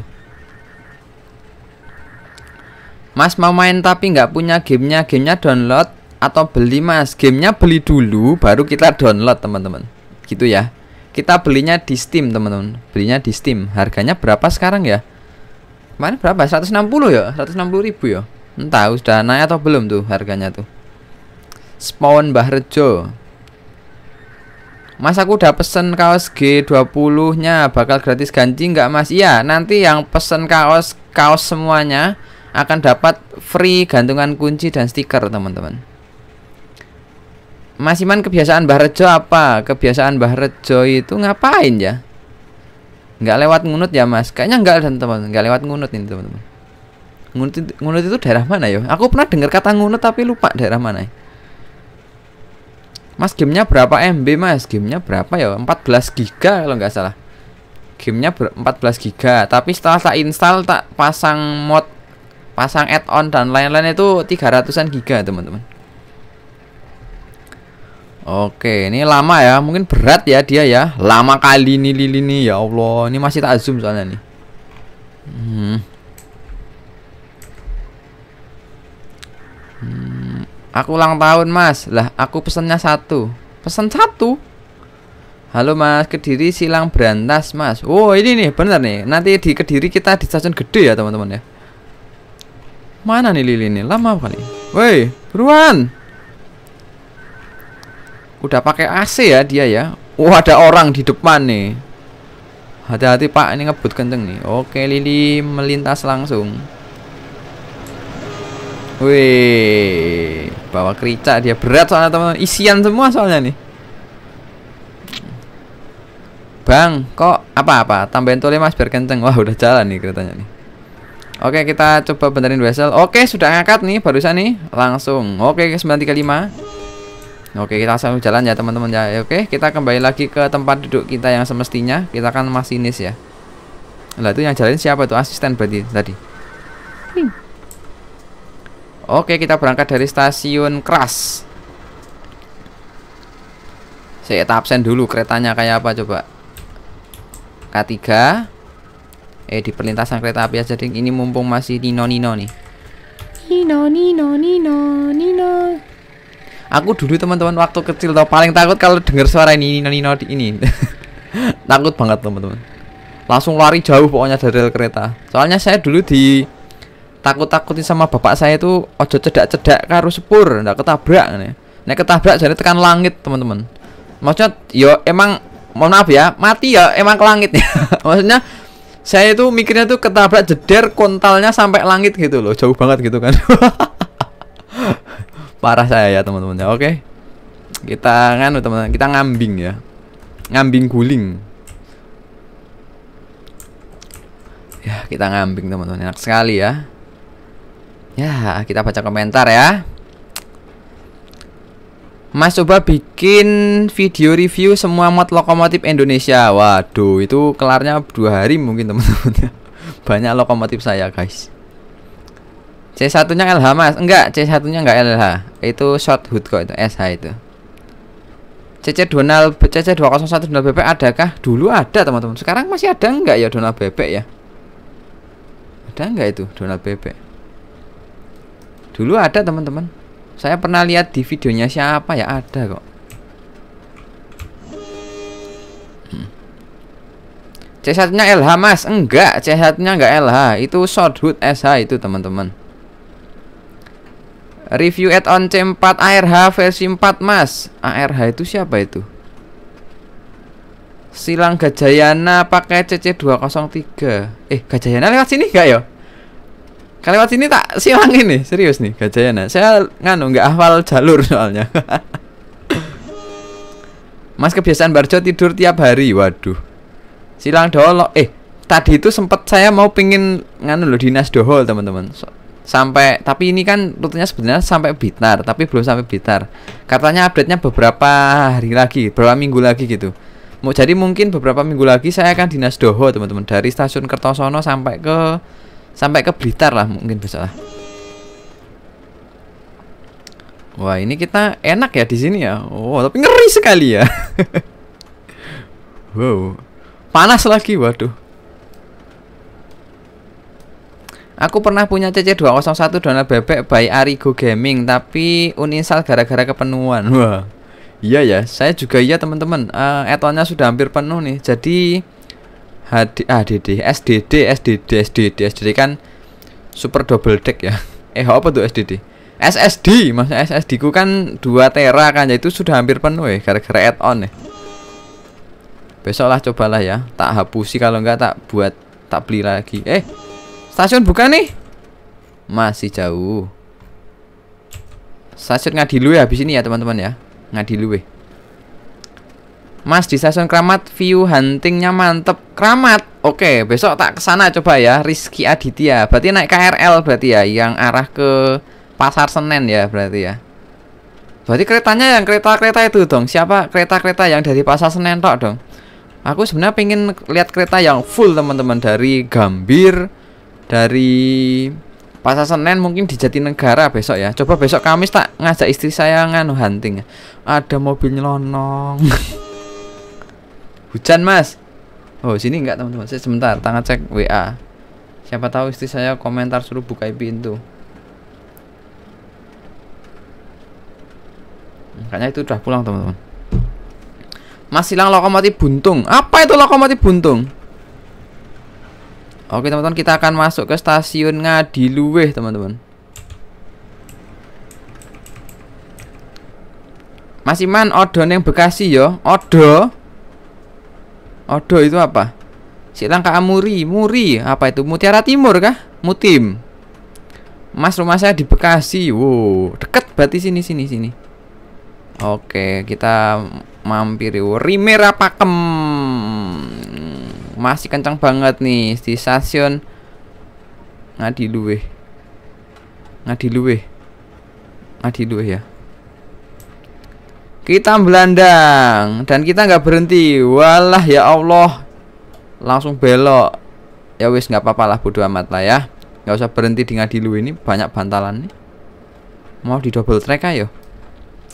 Speaker 1: Mas mau main tapi nggak punya gamenya Gamenya download atau beli mas Gamenya beli dulu baru kita download teman-teman Gitu ya Kita belinya di Steam teman-teman Belinya di Steam Harganya berapa sekarang ya Mana berapa? 160 ya? 160 ribu ya? Entah sudah naik atau belum tuh harganya tuh Spawn Bahrejo, Mas aku udah pesen kaos G20 nya bakal gratis ganti nggak mas? Iya nanti yang pesen kaos kaos semuanya akan dapat free gantungan kunci dan stiker teman-teman Mas Iman kebiasaan Mbah apa? Kebiasaan Mbah itu ngapain ya? Nggak lewat ngunut ya mas? Kayaknya nggak dan teman nggak lewat ngunut ini teman-teman ngunut, ngunut itu daerah mana ya? Aku pernah dengar kata ngunut tapi lupa daerah mana ya? Mas gamenya berapa MB mas? Gamenya berapa ya? 14 giga kalau nggak salah Gamenya 14 giga Tapi setelah tak install tak pasang mod Pasang add-on dan lain-lain itu 300an giga teman-teman Oke ini lama ya Mungkin berat ya dia ya Lama kali ini lili nih ya Allah Ini masih tak zoom soalnya nih hmm. Hmm. Aku ulang tahun mas Lah aku pesennya satu Pesen satu? Halo mas Kediri silang berantas mas Oh ini nih bener nih Nanti di Kediri kita di stasiun gede ya teman-teman ya Mana nih lili ini? Lama kali Woi buruan Udah pakai AC ya dia ya Oh ada orang di depan nih Hati-hati pak, ini ngebut kenceng nih Oke Lili melintas langsung Wih, bawa kerica dia berat soalnya teman, teman isian semua soalnya nih. Bang, kok apa-apa? Tambahin tole mas biar kenceng. Wah udah jalan nih keretanya nih. Oke kita coba benerin wesel. Oke sudah ngangkat nih barusan nih langsung. Oke 935. Oke kita langsung jalan ya teman-teman ya. Oke kita kembali lagi ke tempat duduk kita yang semestinya. Kita kan masinis ya. Lah itu yang jalanin siapa tuh asisten berarti tadi. Hmm. Oke, kita berangkat dari stasiun Kras. Saya tak absen dulu keretanya kayak apa coba. K3. Eh di perlintasan kereta api aja deh Ini mumpung masih Nino Nino nih. Nino Nino Nino Nino. Aku dulu teman-teman waktu kecil tau paling takut kalau dengar suara ini Nino Nino di ini. takut banget teman-teman. Langsung lari jauh pokoknya dari rel kereta. Soalnya saya dulu di takut-takutin sama bapak saya itu ojo cedak-cedak karo sepur ndak ketabrak nih nek ketabrak jadi tekan langit teman-teman maksudnya yo emang mohon maaf ya mati ya emang ke langit ya maksudnya saya itu mikirnya tuh ketabrak jeder kontalnya sampai langit gitu loh jauh banget gitu kan parah saya ya teman-teman ya oke kita kan teman-teman kita ngambing ya ngambing guling ya kita ngambing teman-teman enak sekali ya Ya, kita baca komentar ya. Mas coba bikin video review semua mod lokomotif Indonesia. Waduh, itu kelarnya dua hari mungkin teman-teman. Banyak lokomotif saya guys. c satunya LH mas? Enggak, c satunya enggak LH. Itu short hood kok itu, SH itu. cc Donald, CC201 Donald Bebek adakah? Dulu ada teman-teman. Sekarang masih ada enggak ya Donald Bebek ya? Ada enggak itu Donald Bebek? Dulu ada teman-teman. Saya pernah lihat di videonya siapa ya ada kok. Hmm. c satunya LH mas Enggak, c satunya enggak LH Itu Shorthood SH itu teman-teman Review add-on C4 ARH versi 4 mas ARH itu siapa itu? Silang Gajayana pakai CC203 Eh, Gajayana lewat sini enggak ya? Kalau lewat sini tak silang ini, serius nih gajahnya nah. Saya nganu nggak hafal jalur soalnya. Mas kebiasaan Barjo tidur tiap hari. Waduh. Silang dolo. Eh, tadi itu sempat saya mau pingin nganu loh dinas dohol, teman-teman. So, sampai tapi ini kan rutenya sebenarnya sampai bitar tapi belum sampai bitar. Katanya update-nya beberapa hari lagi, beberapa minggu lagi gitu. Mau jadi mungkin beberapa minggu lagi saya akan dinas doho, teman-teman. Dari stasiun Kertosono sampai ke sampai ke Blitar lah mungkin besok lah. Wah ini kita enak ya di sini ya. Oh tapi ngeri sekali ya. wow panas lagi waduh. Aku pernah punya CC201 Donald bebek by Arigo Gaming tapi uninstall gara-gara kepenuhan. Wah. Iya ya, saya juga iya teman-teman. Uh, eh, etonnya sudah hampir penuh nih. Jadi HD ah ah, SDD SDD SDD SDD kan super double deck ya eh apa tuh SDD SSD maksudnya SSD ku kan 2 tera kan ya itu sudah hampir penuh ya gara-gara add-on ya eh. besok lah cobalah ya tak hapusi kalau enggak tak buat tak beli lagi eh stasiun buka nih masih jauh stasiun ngadilu ya habis ini ya teman-teman ya ngadilu ya Mas di stasiun Kramat view huntingnya mantep Kramat Oke besok tak kesana coba ya Rizky Aditya Berarti naik KRL berarti ya Yang arah ke Pasar Senen ya berarti ya Berarti keretanya yang kereta-kereta itu dong Siapa kereta-kereta yang dari Pasar Senen tok dong Aku sebenarnya pengen lihat kereta yang full teman-teman Dari Gambir Dari Pasar Senen mungkin di Jatinegara besok ya. Coba besok Kamis tak ngajak istri saya nganu hunting. Ada mobil nyelonong. Hujan mas. Oh sini enggak teman-teman. Saya sebentar. Tangan cek WA. Siapa tahu istri saya komentar suruh buka pintu. Makanya itu udah pulang teman-teman. Mas hilang lokomotif buntung. Apa itu lokomotif buntung? Oke teman-teman kita akan masuk ke stasiun Ngadiluweh teman-teman Masih Iman odon yang Bekasi yo odon. Odo itu apa? Si langka Amuri, Muri, apa itu? Mutiara Timur kah? Mutim. Mas rumah saya di Bekasi. Wow, deket berarti sini sini sini. Oke, kita mampir yuk. Rimera Pakem. Masih kencang banget nih di stasiun Luwe. Ngadi Luwe ya. Kita belandang dan kita nggak berhenti. Walah ya Allah. Langsung belok. Ya wis nggak apa-apa lah bodo amat lah ya. Nggak usah berhenti di ngadilu ini banyak bantalan nih. Mau di double track ayo.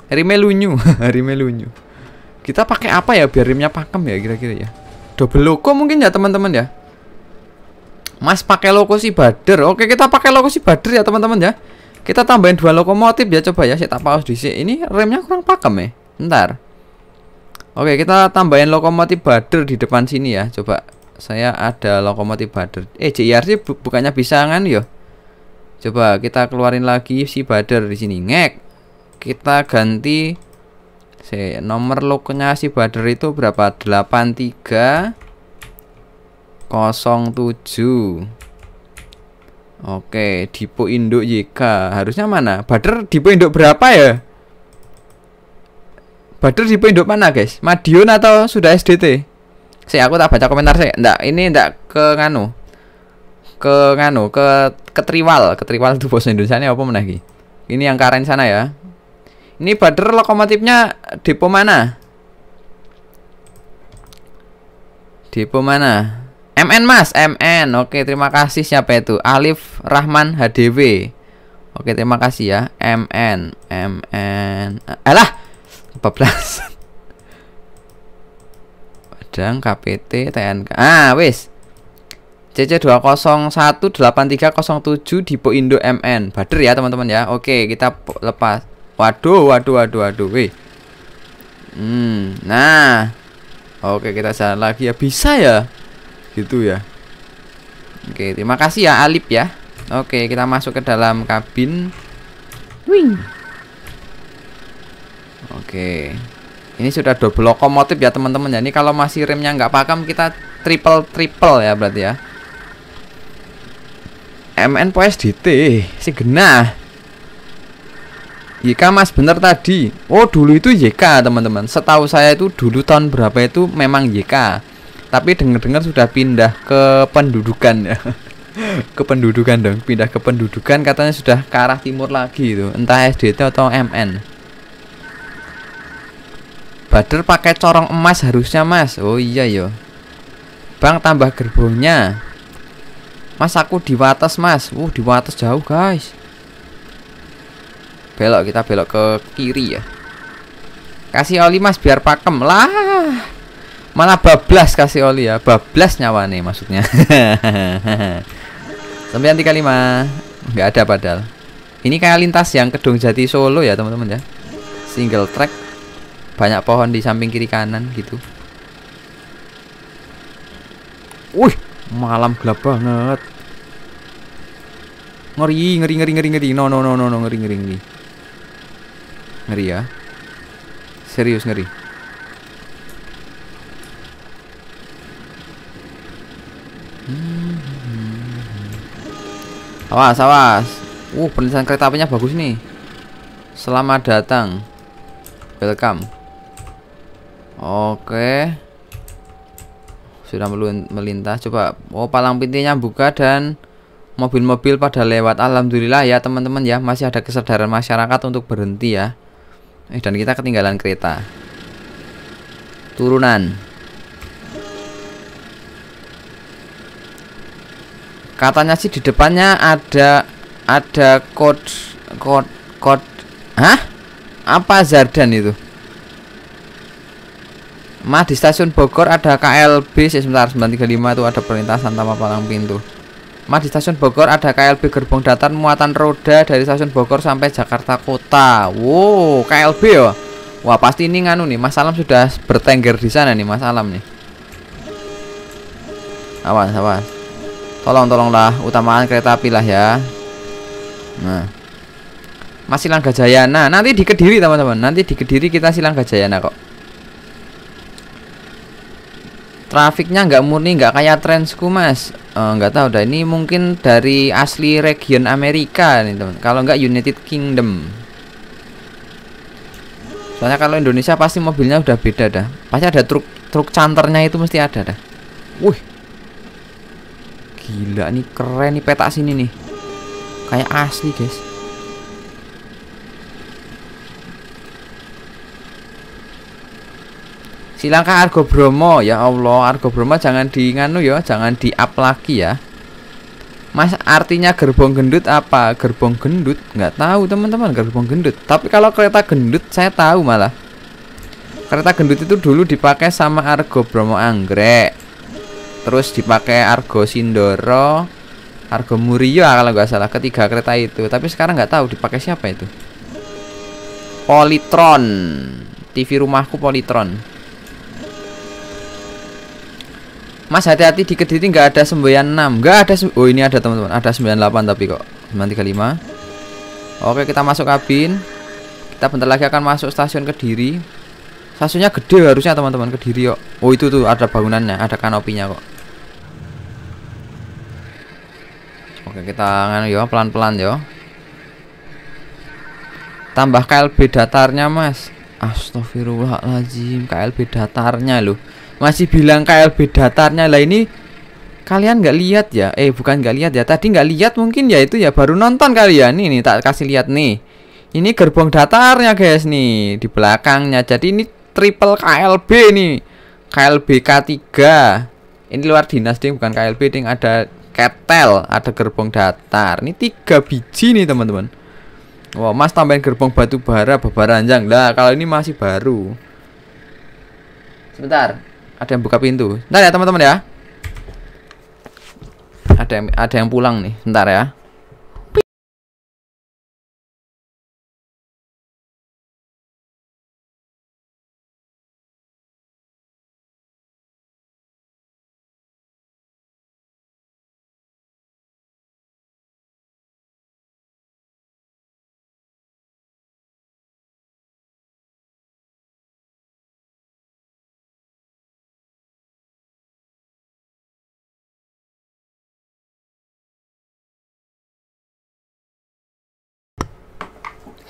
Speaker 1: Rime lunyu, rime lunyu. Kita pakai apa ya biar rimnya pakem ya kira-kira ya. Double loko mungkin ya teman-teman ya. Mas pakai loko si bader. Oke, kita pakai loko si bader ya teman-teman ya kita tambahin dua lokomotif ya coba ya saya tak pause di sini ini remnya kurang pakem ya Ntar, Oke, kita tambahin lokomotif bader di depan sini ya. Coba saya ada lokomotif bader. Eh, JRC bu bukannya bisa kan yo. Coba kita keluarin lagi si bader di sini. Ngek. Kita ganti si nomor loknya si bader itu berapa? 83 07. Oke, Dipo Induk YK. Harusnya mana? Bader Dipo Induk berapa ya? Badur di pondok mana guys? Madiun atau sudah SDT? Saya aku tak baca komentar saya. Ndak, ini ndak ke nganu. Ke nganu, ke ketriwal, ketriwal itu bos Indonesia ini apa meneh Ini yang karen sana ya. Ini Badur lokomotifnya depo mana? Depo mana? MN Mas, MN. Oke, terima kasih siapa itu? Alif Rahman HDW. Oke, terima kasih ya. MN, MN. Alah, 14 Padang KPT TNK ah wis CC20183007 Dipo Indo MN Bader ya teman-teman ya Oke kita lepas Waduh waduh waduh waduh wih hmm, Nah Oke kita jalan lagi ya Bisa ya Gitu ya Oke terima kasih ya Alip ya Oke kita masuk ke dalam kabin Wing Oke. Ini sudah double lokomotif ya teman-teman Jadi kalau masih remnya nggak pakam kita triple triple ya berarti ya. MN PSDT si genah. YK mas bener tadi Oh dulu itu YK teman-teman Setahu saya itu dulu tahun berapa itu memang YK Tapi denger-dengar sudah pindah ke pendudukan ya Ke pendudukan dong Pindah ke pendudukan katanya sudah ke arah timur lagi itu Entah SDT atau MN Bader pakai corong emas harusnya mas Oh iya yo Bang tambah gerbongnya Mas aku di atas mas Wuh di atas jauh guys Belok kita belok ke kiri ya Kasih oli mas biar pakem Lah Malah bablas kasih oli ya Bablas nyawa nih maksudnya Sampai nanti kali mah Nggak ada padahal Ini kayak lintas yang Kedung Jati Solo ya teman-teman ya Single track banyak pohon di samping kiri kanan gitu Wih, malam gelap banget. Ngeri, ngeri, ngeri, ngeri, ngeri. No, no, no, no, no, ngeri, ngeri, ngeri. Ngeri ya. Serius ngeri. Awas, awas. Uh, penelitian kereta apinya bagus nih. Selamat datang. Welcome. Oke. Sudah melintas. Coba oh palang pintunya buka dan mobil-mobil pada lewat. Alhamdulillah ya teman-teman ya, masih ada kesadaran masyarakat untuk berhenti ya. Eh dan kita ketinggalan kereta. Turunan. Katanya sih di depannya ada ada kod kod kod. Hah? Apa Zardan itu? Ma di stasiun Bogor ada KLB sebentar 935 itu ada perlintasan tanpa palang pintu. Ma di stasiun Bogor ada KLB gerbong datar muatan roda dari stasiun Bogor sampai Jakarta Kota. Wow, KLB ya. Wah, pasti ini nganu nih. Mas Alam sudah bertengger di sana nih, Mas Alam nih. Awas, awas. Tolong, tolonglah utamaan kereta api lah ya. Nah. Mas Silang Gajayana. Nanti di Kediri, teman-teman. Nanti di Kediri kita Silang Gajayana kok trafiknya nggak murni nggak kayak trendsku mas eh, nggak uh, tahu dah ini mungkin dari asli region Amerika nih teman kalau nggak United Kingdom soalnya kalau Indonesia pasti mobilnya udah beda dah pasti ada truk truk canternya itu mesti ada dah wih gila nih keren nih peta sini nih kayak asli guys Silangkah Argo Bromo ya Allah Argo Bromo jangan di nganu ya jangan di up lagi ya Mas artinya gerbong gendut apa gerbong gendut nggak tahu teman-teman gerbong gendut tapi kalau kereta gendut saya tahu malah kereta gendut itu dulu dipakai sama Argo Bromo Anggrek terus dipakai Argo Sindoro Argo Murio ah, kalau nggak salah ketiga kereta itu tapi sekarang nggak tahu dipakai siapa itu Politron TV rumahku Politron Mas hati-hati di Kediri nggak ada semboyan 6 nggak ada Oh ini ada teman-teman Ada 98 tapi kok 935 Oke kita masuk kabin Kita bentar lagi akan masuk stasiun Kediri Stasiunnya gede harusnya teman-teman Kediri yuk Oh itu tuh ada bangunannya Ada kanopinya kok Oke kita nganu yo ya, pelan-pelan yo. Ya. Tambah KLB datarnya mas Astagfirullahaladzim KLB datarnya loh masih bilang KLB datarnya lah ini kalian nggak lihat ya eh bukan nggak lihat ya tadi nggak lihat mungkin ya itu ya baru nonton kalian ya. ini nih tak kasih lihat nih ini gerbong datarnya guys nih di belakangnya jadi ini triple KLB nih KLB K3 ini luar dinas ding bukan KLB ding ada ketel ada gerbong datar ini tiga biji nih teman-teman Wah, wow, Mas tambahin gerbong batu bara babaranjang. Lah, kalau ini masih baru. Sebentar, ada yang buka pintu. ntar ya, teman-teman ya. Ada yang ada yang pulang nih. ntar ya.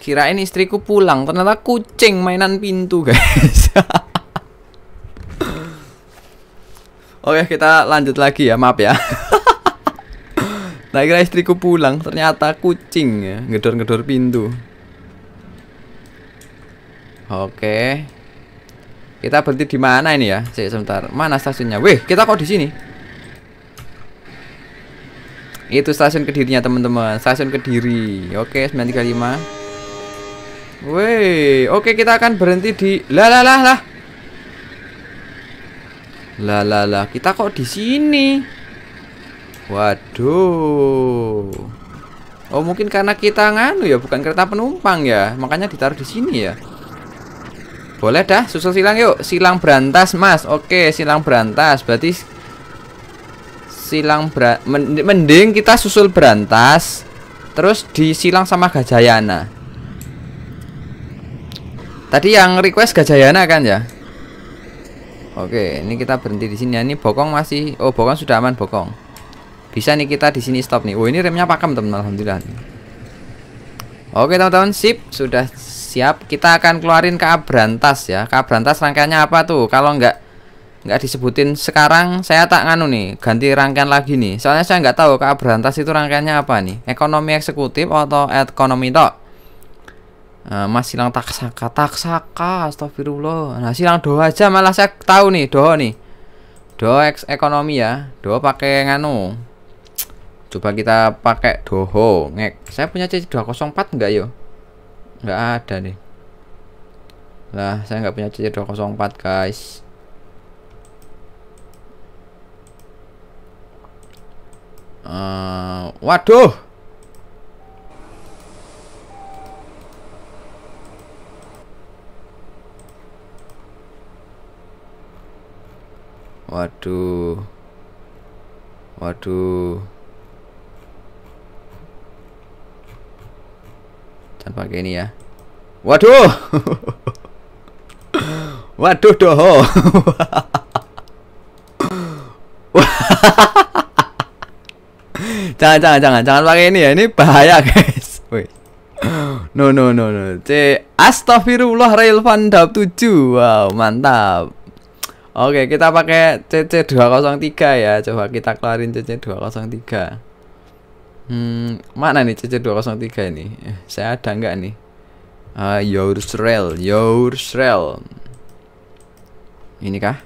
Speaker 1: Kirain istriku pulang, ternyata kucing mainan pintu, guys. Oke, kita lanjut lagi ya, maaf ya. nah, kira istriku pulang, ternyata kucing ya, ngedor-ngedor pintu. Oke. Kita berhenti di mana ini ya? Cek sebentar. Mana stasiunnya? Wih, kita kok di sini? Itu stasiun Kedirinya, teman-teman. Stasiun Kediri. Oke, 935. Woi, oke kita akan berhenti di lah lah lah lah. Lah lah lah, kita kok di sini? Waduh. Oh, mungkin karena kita nganu ya, bukan kereta penumpang ya. Makanya ditaruh di sini ya. Boleh dah, susul silang yuk. Silang berantas, Mas. Oke, silang berantas. Berarti silang ber mending kita susul berantas terus disilang sama Gajayana. Tadi yang request Gajayana kan ya? Oke, ini kita berhenti di sini Ini bokong masih Oh, bokong sudah aman bokong. Bisa nih kita di sini stop nih. Oh, ini remnya pakem teman-teman alhamdulillah. Oke, teman-teman, sip, sudah siap. Kita akan keluarin ke Abrantas ya. Ke Abrantas rangkaiannya apa tuh? Kalau nggak nggak disebutin sekarang saya tak nganu nih ganti rangkaian lagi nih soalnya saya nggak tahu ke Abrantas itu rangkaiannya apa nih ekonomi eksekutif atau ekonomi Dok? Eh, mas silang tak saka tak saka astagfirullah nah silang doa aja malah saya tahu nih doa nih doa eks ekonomi ya doa pakai nganu coba kita pakai doho ngek saya punya C204 enggak yo enggak ada nih lah saya enggak punya C204 guys uh, waduh Waduh. Waduh. Jangan pakai ini ya. Waduh. Waduh doh. jangan jangan jangan jangan pakai ini ya. Ini bahaya, guys. Woi. No no no no. C astagfirullah Rail dap 7. Wow, mantap. Oke, kita pakai CC203 ya. Coba kita kelarin CC203. Hmm, mana nih CC203 ini? Eh, saya ada nggak nih? Uh, eh, your Shrel, Your Shrel. Ini kah?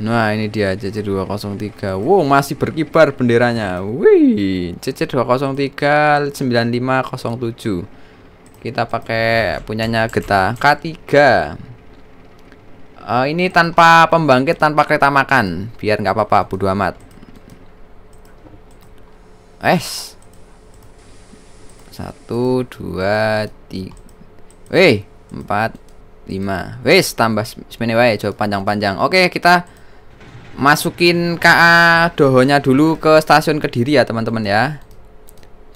Speaker 1: Nah, ini dia CC203. Wow, masih berkibar benderanya. Wih, CC203 9507. Kita pakai punyanya Geta K3. Uh, ini tanpa pembangkit, tanpa kereta makan. Biar nggak apa-apa, bodo amat. Es. Satu, dua, tiga. Weh, empat, lima. Wes, tambah semene wae, coba panjang-panjang. Oke, kita masukin KA dohonya dulu ke stasiun Kediri ya, teman-teman ya.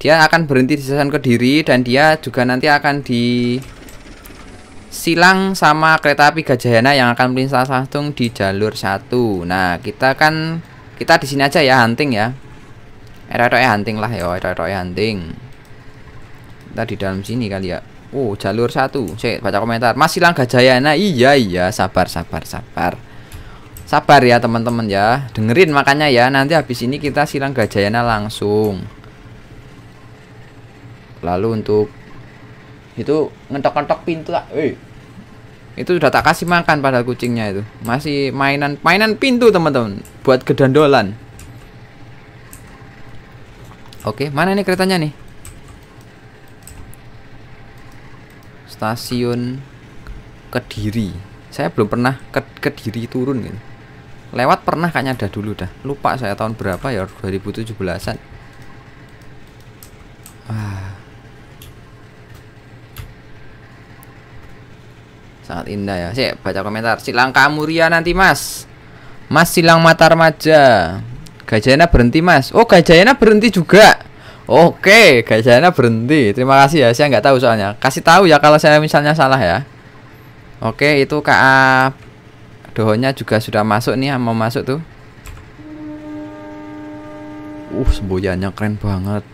Speaker 1: Dia akan berhenti di stasiun Kediri dan dia juga nanti akan di silang sama kereta api Gajayana yang akan melintas langsung di jalur satu. Nah, kita kan kita di sini aja ya hunting ya. Eroe hunting lah ya, eroe hunting. Kita di dalam sini kali ya. Oh, jalur satu. Cek baca komentar. Mas silang Gajayana. Iya, iya, sabar sabar sabar. Sabar ya teman-teman ya. Dengerin makanya ya. Nanti habis ini kita silang Gajayana langsung. Lalu untuk itu ngentok ngetok pintu lah Wey. itu sudah tak kasih makan pada kucingnya itu masih mainan mainan pintu teman-teman buat gedandolan oke mana ini keretanya nih stasiun Kediri saya belum pernah ke Kediri turun gitu lewat pernah kayaknya ada dulu dah lupa saya tahun berapa ya 2017an ah Sangat indah ya. Sih, baca komentar. Silang Kamuria nanti, Mas. Mas silang mata remaja. gajahnya berhenti, Mas. Oh, gajahnya berhenti juga. Oke, gajahnya berhenti. Terima kasih ya. Saya nggak tahu soalnya. Kasih tahu ya kalau saya misalnya salah ya. Oke, itu KA dohonya juga sudah masuk nih, mau masuk tuh. Uh, semboyannya keren banget.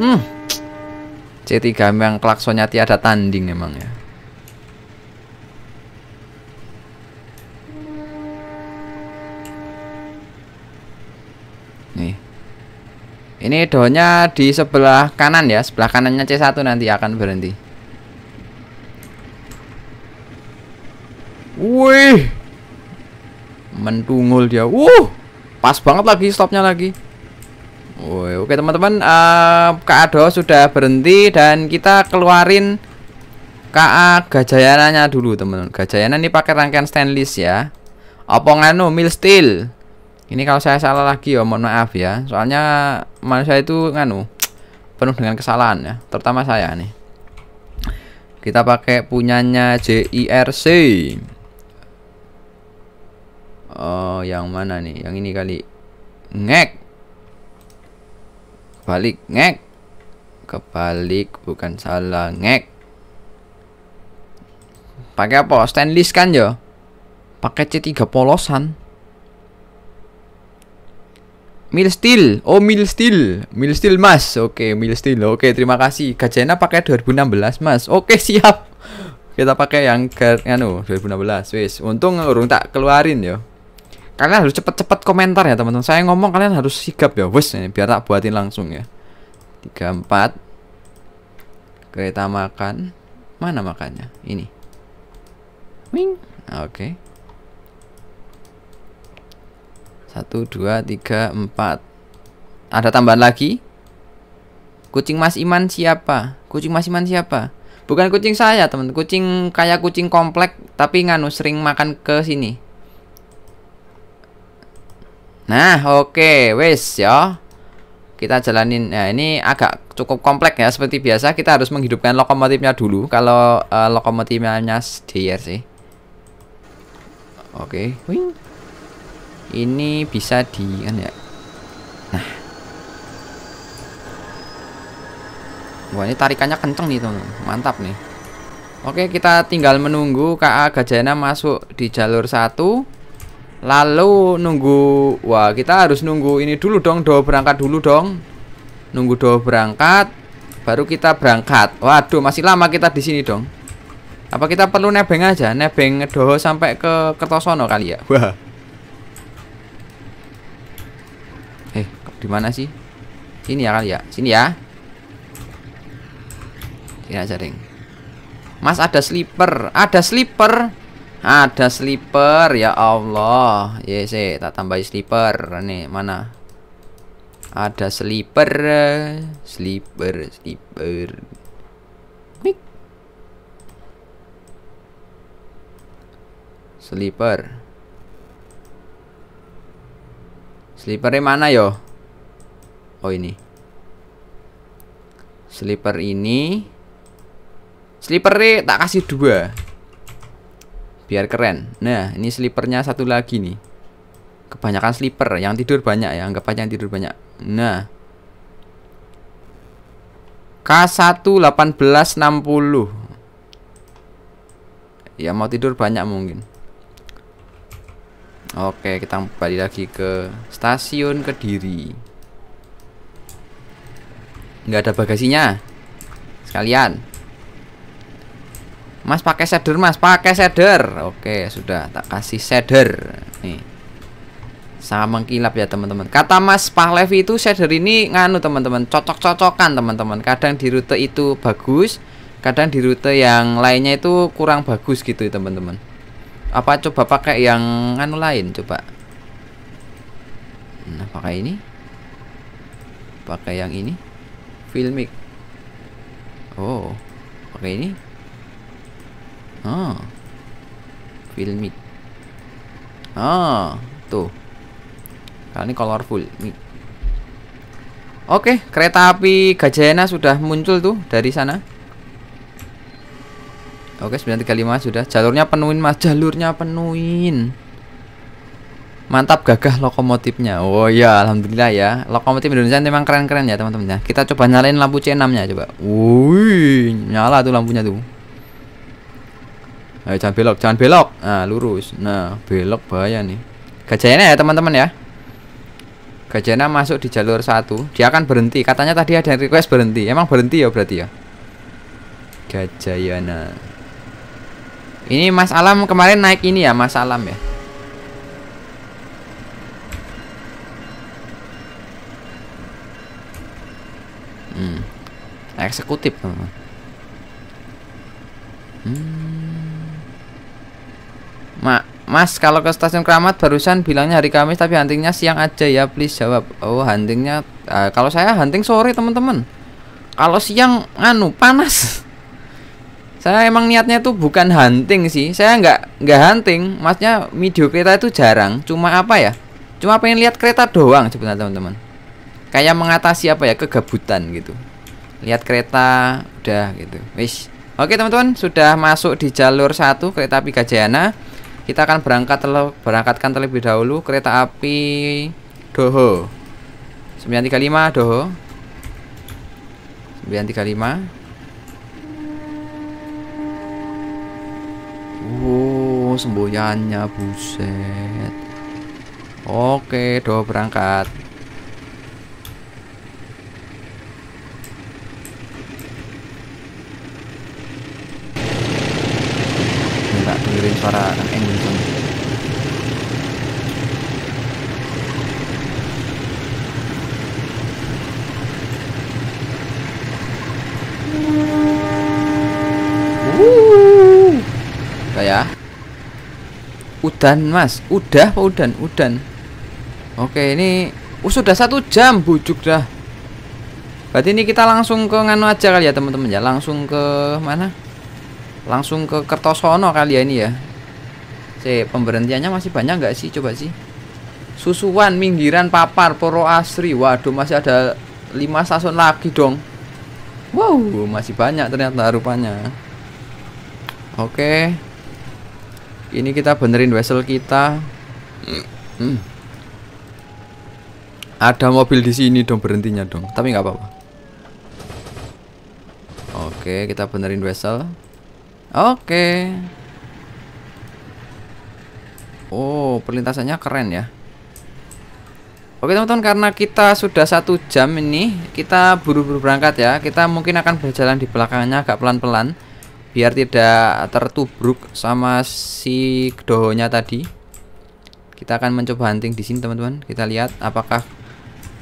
Speaker 1: Hmm. C3 memang klaksonnya tiada tanding emang ya. Nih. Ini dohnya di sebelah kanan ya, sebelah kanannya C1 nanti akan berhenti. Wih. Mentungul dia. Uh, Pas banget lagi stopnya lagi oke teman-teman uh, eh, KA sudah berhenti dan kita keluarin KA Gajayananya dulu teman-teman Gajayana ini pakai rangkaian stainless ya nganu mil steel Ini kalau saya salah lagi ya mohon maaf ya Soalnya manusia itu nganu penuh dengan kesalahan ya Terutama saya nih Kita pakai punyanya JIRC Oh yang mana nih yang ini kali Ngek kebalik ngek kebalik bukan salah ngek pakai apa stainless kan ya pakai C3 polosan Mil steel, oh mil steel, mil steel mas, oke okay, mil steel, oke okay, terima kasih. kacena pakai 2016 mas, oke okay, siap. Kita pakai yang ke anu 2016, wis. Untung urung tak keluarin yo. Kalian harus cepet-cepet komentar ya teman-teman. Saya ngomong kalian harus sigap ya. bos, biar tak buatin langsung ya. 34 kereta makan. Mana makannya? Ini. Wing. Oke. Okay. 1 2 3 4. Ada tambahan lagi? Kucing Mas Iman siapa? Kucing Mas Iman siapa? Bukan kucing saya, teman. Kucing kayak kucing komplek tapi nganu sering makan ke sini. Nah, oke, okay, wes ya. Kita jalanin. Nah, ini agak cukup kompleks ya. Seperti biasa, kita harus menghidupkan lokomotifnya dulu. Kalau uh, lokomotifnya sih. Oke, okay. Wing. Ini bisa di kan ya. Nah. Wah, ini tarikannya kenceng nih, tuh, Mantap nih. Oke, kita tinggal menunggu KA Gajana masuk di jalur 1 Lalu nunggu Wah kita harus nunggu ini dulu dong Doa berangkat dulu dong Nunggu doa berangkat Baru kita berangkat Waduh masih lama kita di sini dong Apa kita perlu nebeng aja Nebeng doa sampai ke Kertosono kali ya Wah Eh di sih Sini ya kali ya Sini ya Sini aja ring Mas ada slipper Ada slipper ada sleeper ya Allah. Yes, tak tambah sleeper Nih, mana? Ada sleeper sleeper sleeper Mik. sleeper di mana yo? Oh ini. sleeper ini. sleeper tak kasih dua biar keren. Nah, ini slipernya satu lagi nih. Kebanyakan slipper yang tidur banyak ya, anggap aja yang tidur banyak. Nah. k 1860 Ya mau tidur banyak mungkin. Oke, kita kembali lagi ke stasiun Kediri. Enggak ada bagasinya. Sekalian. Mas pakai shader mas pakai shader Oke sudah tak kasih shader Nih Sangat mengkilap ya teman-teman Kata mas Pahlevi itu shader ini nganu teman-teman Cocok-cocokan teman-teman Kadang di rute itu bagus Kadang di rute yang lainnya itu kurang bagus gitu ya teman-teman Apa coba pakai yang nganu lain coba Nah pakai ini Pakai yang ini Filmic Oh Pakai ini Ah. Film it. Ah, tuh. Kali ini colorful nih. Oke, kereta api Gajena sudah muncul tuh dari sana. Oke, 935 sudah. Jalurnya penuhin Mas, jalurnya penuhin. Mantap gagah lokomotifnya. Oh ya, alhamdulillah ya. Lokomotif Indonesia memang keren-keren ya, teman-teman ya. Kita coba nyalain lampu C6-nya coba. Wuih, nyala tuh lampunya tuh. Ayo jangan belok, jangan belok. Nah, lurus. Nah, belok bahaya nih. Gajahnya ya, teman-teman ya. Gajahnya masuk di jalur satu Dia akan berhenti. Katanya tadi ada request berhenti. Emang berhenti ya berarti ya? Gajayana. Ini Mas Alam kemarin naik ini ya, Mas Alam ya. Hmm. Eksekutif, teman Hmm. Mas, kalau ke stasiun Keramat barusan bilangnya hari Kamis tapi huntingnya siang aja ya, please jawab. Oh, huntingnya uh, kalau saya hunting sore, teman-teman. Kalau siang anu panas. saya emang niatnya tuh bukan hunting sih. Saya nggak nggak hunting, masnya video kereta itu jarang. Cuma apa ya? Cuma pengen lihat kereta doang sebenarnya, teman-teman. Kayak mengatasi apa ya kegabutan gitu. Lihat kereta udah gitu. Wis. Oke, teman-teman, sudah masuk di jalur satu kereta Api Gajayana. Kita akan berangkat terle berangkatkan terlebih dahulu kereta api Doho 935 Doho 935 Uh semboyannya buset. Oke, Doho berangkat. dengerin suara anak engine sound udan mas udah pak udan udan oke ini uh, sudah satu jam bujuk dah berarti ini kita langsung ke nganu aja kali ya teman-teman ya langsung ke mana langsung ke Kertosono kali ya ini ya Si pemberhentiannya masih banyak nggak sih coba sih Susuan Minggiran Papar Poro Asri waduh masih ada 5 stasiun lagi dong wow masih banyak ternyata rupanya oke ini kita benerin wesel kita hmm. ada mobil di sini dong berhentinya dong tapi nggak apa-apa oke kita benerin wesel Oke. Oh, perlintasannya keren ya. Oke teman-teman, karena kita sudah satu jam ini, kita buru-buru berangkat ya. Kita mungkin akan berjalan di belakangnya agak pelan-pelan, biar tidak tertubruk sama si kedohonya tadi. Kita akan mencoba hunting di sini teman-teman. Kita lihat apakah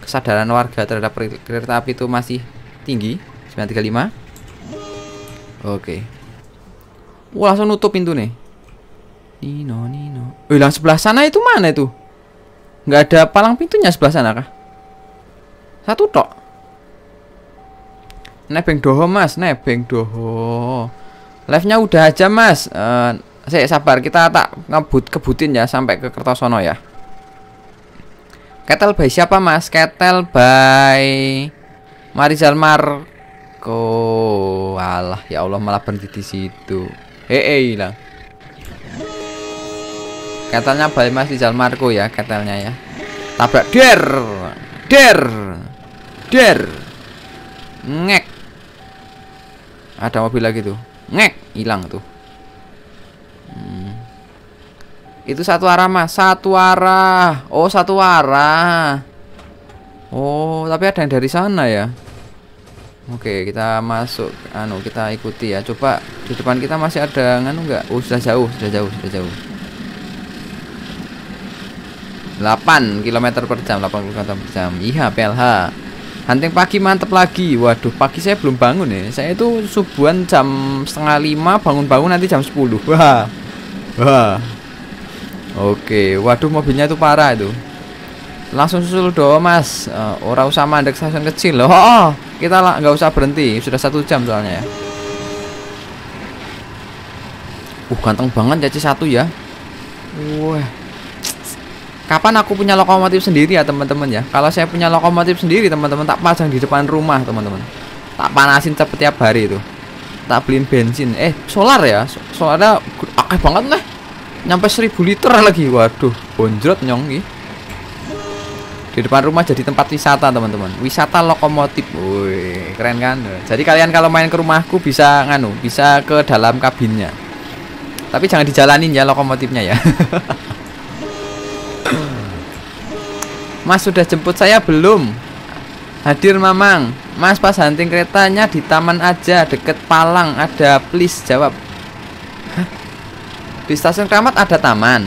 Speaker 1: kesadaran warga terhadap kereta api itu masih tinggi. 935. Oke. Wah, langsung nutup pintu nih. Nino, Nino. Eh, yang sebelah sana itu mana itu? Nggak ada palang pintunya sebelah sana kah? Satu tok. Nebeng doho mas, nebeng doho. Live-nya udah aja mas. Uh, eh, saya sabar, kita tak ngebut kebutin ya sampai ke Kertosono ya. Ketel by siapa mas? Ketel by Marizal Marco. Alah ya Allah malah berhenti di situ. Hei hilang. Katanya balik masih jalan Marco ya, katanya ya. Tabrak der. Der. Der. Ngek. Ada mobil lagi tuh. Ngek, hilang tuh. Hmm. Itu satu arah mas, satu arah. Oh, satu arah. Oh, tapi ada yang dari sana ya. Oke, kita masuk anu kita ikuti ya. Coba di depan kita masih ada nganu enggak? Oh, sudah jauh, sudah jauh, sudah jauh. 8 km per jam 8 km per jam iya PLH hunting pagi mantep lagi waduh pagi saya belum bangun ya saya itu subuhan jam setengah lima bangun-bangun nanti jam 10 wah wah oke waduh mobilnya itu parah itu langsung susul doa mas uh, ora usah mandek stasiun kecil loh oh, kita nggak usah berhenti sudah satu jam soalnya ya uh ganteng banget jadi satu ya wah kapan aku punya lokomotif sendiri ya teman-teman ya kalau saya punya lokomotif sendiri teman-teman tak pasang di depan rumah teman-teman tak panasin cepet tiap hari itu tak beliin bensin eh solar ya solarnya akeh banget nih nyampe 1000 liter lagi waduh bonjrot nyong nih di depan rumah jadi tempat wisata teman-teman wisata lokomotif woi keren kan jadi kalian kalau main ke rumahku bisa nganu bisa ke dalam kabinnya tapi jangan dijalanin ya lokomotifnya ya Mas sudah jemput saya belum hadir mamang Mas pas hunting keretanya di taman aja deket Palang ada please jawab Hah? di stasiun Kramat ada taman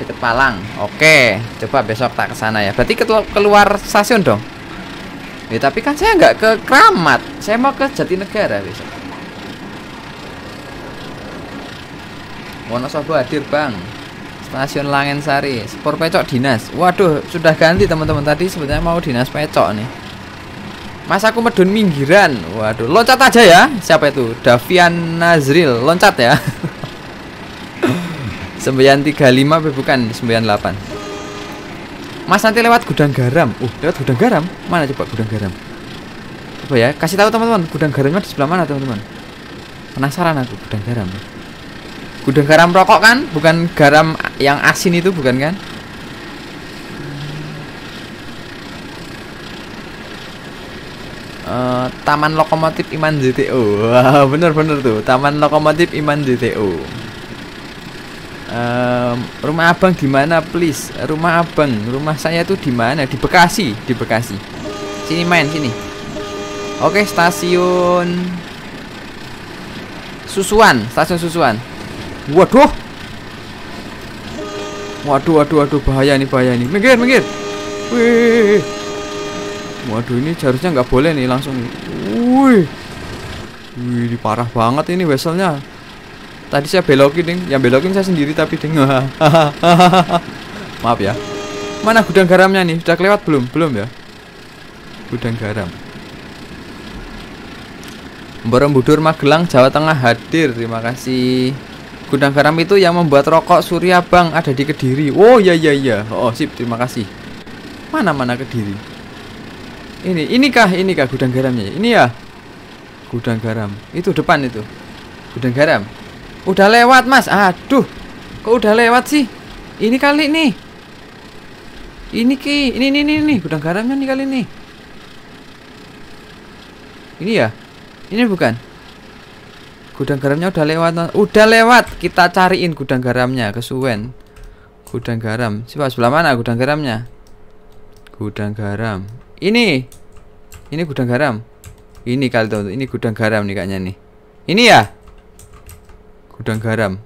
Speaker 1: deket Palang. Oke, coba besok tak ke sana ya. Berarti keluar stasiun dong. Ya, tapi kan saya nggak ke Kramat. Saya mau ke Jatinegara besok. Wonosobo hadir, Bang. Stasiun Langensari, Spor Pecok Dinas. Waduh, sudah ganti teman-teman tadi sebenarnya mau Dinas Pecok nih. Mas aku medun minggiran. Waduh, loncat aja ya. Siapa itu? Davian Nazril. Loncat ya. sembilan tiga lima bukan sembilan delapan. Mas nanti lewat gudang garam Uh lewat gudang garam Mana coba gudang garam Coba ya Kasih tahu teman-teman Gudang garamnya di sebelah mana teman-teman Penasaran aku gudang garam Gudang garam rokok kan Bukan garam yang asin itu bukan kan eh, Taman Lokomotif Iman JTO wow, bener-bener tuh Taman Lokomotif Iman JTO um, rumah abang di mana please rumah abang rumah saya tuh di mana di Bekasi di Bekasi sini main sini oke stasiun Susuan stasiun Susuan waduh waduh waduh waduh bahaya nih bahaya nih minggir minggir wih waduh ini harusnya nggak boleh nih langsung wih wih parah banget ini weselnya Tadi saya belokin, ding. Yang belokin saya sendiri tapi, ding. Maaf ya. Mana gudang garamnya nih? Sudah lewat belum? Belum ya? Gudang garam. Borobudur Magelang Jawa Tengah hadir. Terima kasih. Gudang garam itu yang membuat rokok Surya Bang ada di Kediri. Oh ya ya ya. Oh sip, terima kasih. Mana mana Kediri? Ini, inikah, inikah gudang garamnya? Ini ya. Gudang garam. Itu depan itu. Gudang garam. Udah lewat mas Aduh Kok udah lewat sih Ini kali nih Ini ki Ini ini ini, ini. Gudang garamnya kan nih kali ini Ini ya Ini bukan Gudang garamnya udah lewat Udah lewat Kita cariin gudang garamnya Kesuen Gudang garam Siapa sebelah mana gudang garamnya Gudang garam Ini Ini gudang garam Ini kali tuh Ini gudang garam nih kayaknya nih Ini ya Gudang garam.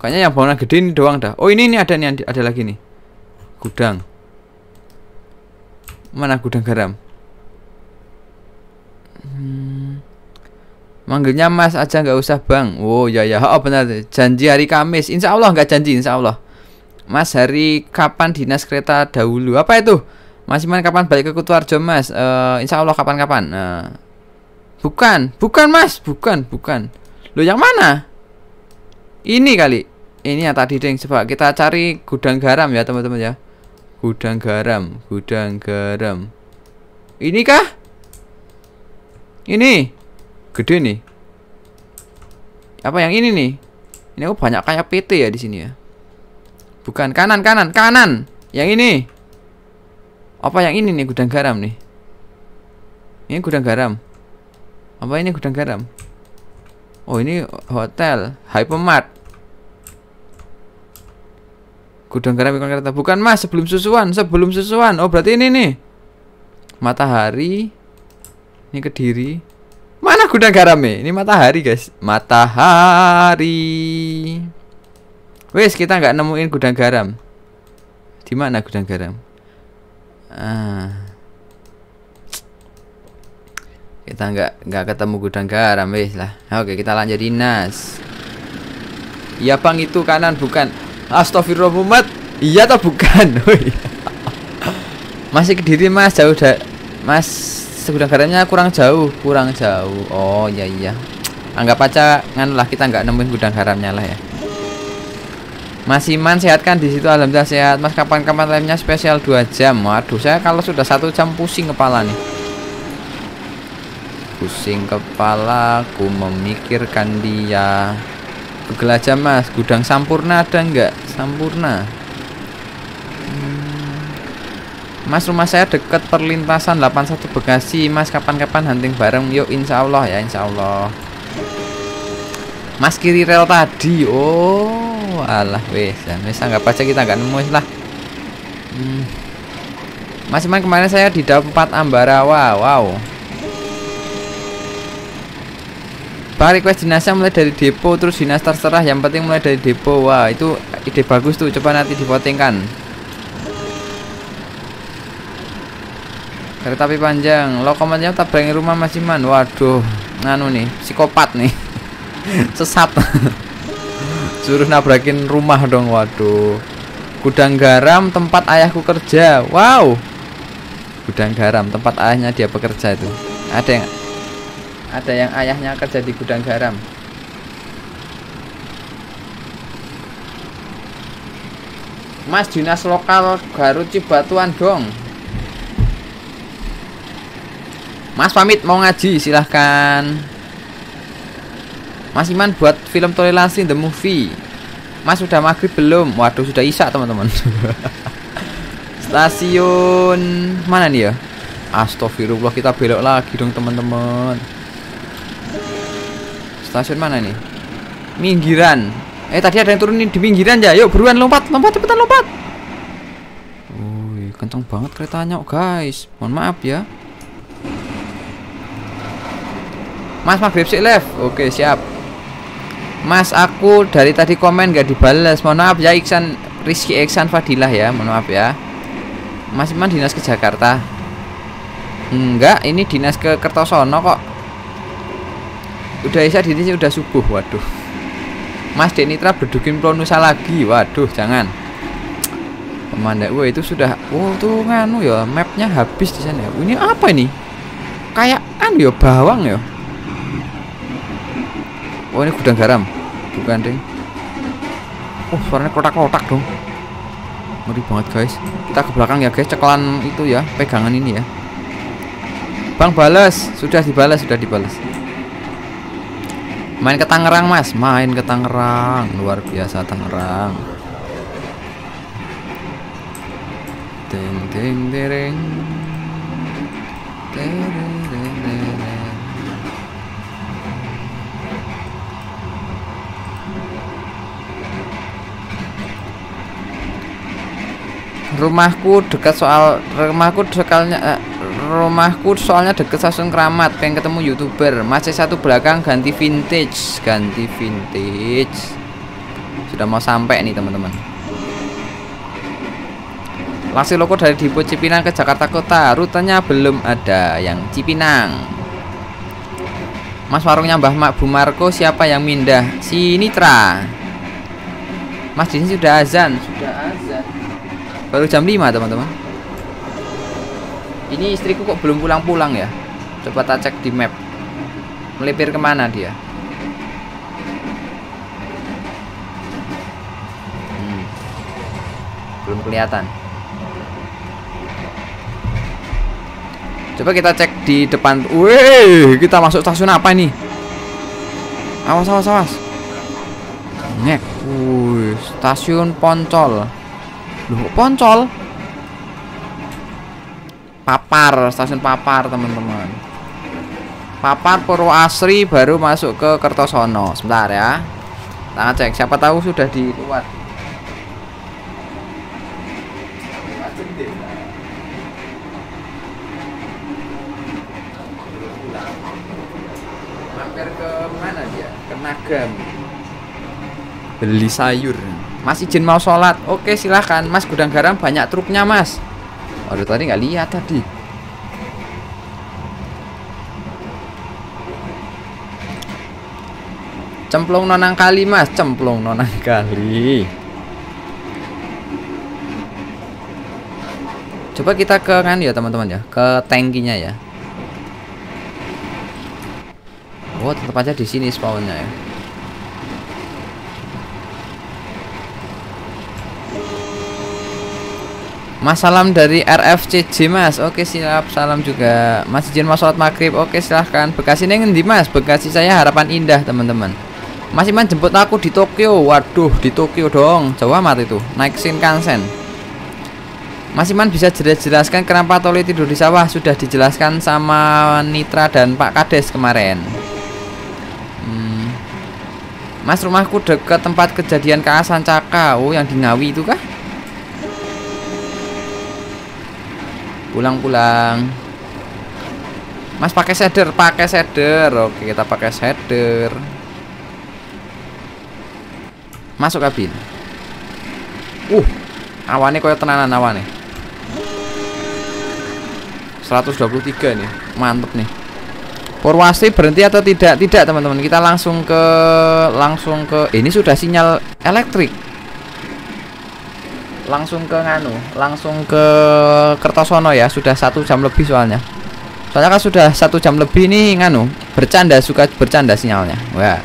Speaker 1: Kayaknya yang bangunan gede ini doang dah. Oh, ini ini ada nih ada lagi nih. Gudang. Mana gudang garam? Hmm. Manggilnya Mas aja nggak usah bang. Oh ya ya, oh benar. Janji hari Kamis. Insya Allah nggak janji, Insya Allah. Mas hari kapan dinas kereta dahulu? Apa itu? Mas Iman kapan balik ke Kutuarjo Mas? Uh, eh, insya Allah kapan-kapan. Uh, bukan, bukan Mas, bukan, bukan lu yang mana? Ini kali. Ini yang tadi ding. Coba kita cari gudang garam ya teman-teman ya. Gudang garam, gudang garam. Ini kah? Ini. Gede nih. Apa yang ini nih? Ini aku banyak kayak PT ya di sini ya. Bukan kanan kanan kanan. Yang ini. Apa yang ini nih gudang garam nih? Ini gudang garam. Apa ini gudang garam? Oh ini hotel Hypermart Gudang garam ikan kereta Bukan mas sebelum susuan Sebelum susuan Oh berarti ini nih Matahari Ini kediri Mana gudang garamnya Ini matahari guys Matahari Wes kita nggak nemuin gudang garam di mana gudang garam? Ah, kita nggak nggak ketemu gudang garam wes lah oke kita lanjut dinas iya bang itu kanan bukan astagfirullah iya atau bukan masih ke diri mas jauh dah mas segudang garamnya kurang jauh kurang jauh oh iya iya anggap aja ngan lah kita nggak nemuin gudang garamnya lah ya masih man sehat kan di situ alhamdulillah sehat Mas kapan-kapan lemnya spesial dua jam Waduh saya kalau sudah satu jam pusing kepala nih Pusing kepala, ku memikirkan dia Pegel aja mas, gudang sampurna ada nggak? Sampurna hmm. Mas rumah saya deket perlintasan 81 Bekasi Mas kapan-kapan hunting bareng yuk insya Allah ya insya Allah Mas kiri rel tadi Oh alah wes wes anggap aja kita nggak nemu lah hmm. Mas kemarin saya di Dapat Ambarawa Wow Pak request dinasnya mulai dari depo terus dinas terserah yang penting mulai dari depo. Wah, itu ide bagus tuh. Coba nanti dipotingkan. kan. Kereta api panjang, lokomotifnya tabrakin rumah Mas Iman. Waduh, nganu nih, psikopat nih. Sesat. Suruh nabrakin rumah dong, waduh. Gudang garam tempat ayahku kerja. Wow. Gudang garam tempat ayahnya dia bekerja itu. Ada yang ada yang ayahnya kerja di gudang garam. Mas dinas lokal Garut Cibatuan dong. Mas pamit mau ngaji silahkan. Mas Iman buat film toleransi the movie. Mas sudah maghrib belum? Waduh sudah isak teman-teman. Stasiun mana nih ya? Astagfirullah kita belok lagi dong teman-teman. Stasiun mana nih? Minggiran. Eh tadi ada yang turunin di pinggiran ya. Yuk buruan lompat, lompat cepetan lompat. Wih, kencang banget keretanya, oh, guys. Mohon maaf ya. Mas Mas sih left. Oke, siap. Mas aku dari tadi komen gak dibalas. Mohon maaf ya Iksan Rizky Iksan Fadilah ya. Mohon maaf ya. Mas Iman dinas ke Jakarta. Enggak, ini dinas ke Kertosono kok. Udah Isya di sini udah subuh, waduh. Mas Denitra bedukin Pronusa lagi, waduh, jangan. pemandai gue itu sudah, oh tuh nganu ya, mapnya habis di sana. Ini apa ini? Kayak anu ya bawang ya. Oh ini gudang garam, bukan deh. Oh suaranya kotak-kotak dong. Ngeri banget guys. Kita ke belakang ya guys, ceklan itu ya, pegangan ini ya. Bang balas, sudah dibalas, sudah dibalas. Main ke Tangerang, Mas. Main ke Tangerang. Luar biasa Tangerang. Ding ding ding. Rumahku dekat soal rumahku dekatnya eh, rumahku soalnya deket stasiun keramat pengen ketemu youtuber masih satu belakang ganti vintage ganti vintage sudah mau sampai nih teman-teman Lasi loko dari Dipo Cipinang ke Jakarta Kota Rutenya belum ada yang Cipinang Mas warungnya Mbah Mak Bu Marco siapa yang mindah? Si Nitra Mas di sini sudah azan Sudah azan Baru jam 5 teman-teman ini istriku kok belum pulang-pulang ya? Coba tak cek di map. Melipir kemana dia? Hmm. Belum kelihatan. Coba kita cek di depan. Wih, kita masuk stasiun apa ini? Awas, awas, awas. Nek, Wih, stasiun Poncol. Loh, Poncol? Papar, stasiun Papar, teman-teman. Papar Purwasri baru masuk ke Kertosono. Sebentar ya. Tangan cek siapa tahu sudah di luar. Mampir ke mana dia? Ke Nagam. Beli sayur. Mas izin mau sholat. Oke silahkan. Mas gudang garam banyak truknya mas. Aduh tadi nggak lihat tadi. Cemplung nonang kali mas, cemplung nonang kali. Coba kita ke kan ya teman-teman ya, ke tankinya ya. Oh tetap aja di sini spawnnya ya. Mas salam dari RFCJ Mas. Oke silap salam juga. Mas izin mas sholat maghrib. Oke silahkan. Bekasi ini dimas, Mas? Bekasi saya harapan indah teman-teman. Mas Iman jemput aku di Tokyo. Waduh di Tokyo dong. jawa amat itu. Naik Shinkansen. Mas Iman bisa jelas-jelaskan kenapa Toli tidur di sawah sudah dijelaskan sama Nitra dan Pak Kades kemarin. Hmm. Mas rumahku dekat tempat kejadian kaasan Cakau Oh yang di Ngawi itu kah? Pulang pulang. Mas pakai shader, pakai shader. Oke, kita pakai shader. Masuk kabin. Uh, awannya koyo tenanan awane. 123 nih. Mantep nih. Purwasti berhenti atau tidak? Tidak, teman-teman. Kita langsung ke langsung ke ini sudah sinyal elektrik langsung ke nganu langsung ke Kertosono ya sudah satu jam lebih soalnya soalnya kan sudah satu jam lebih nih nganu bercanda suka bercanda sinyalnya wah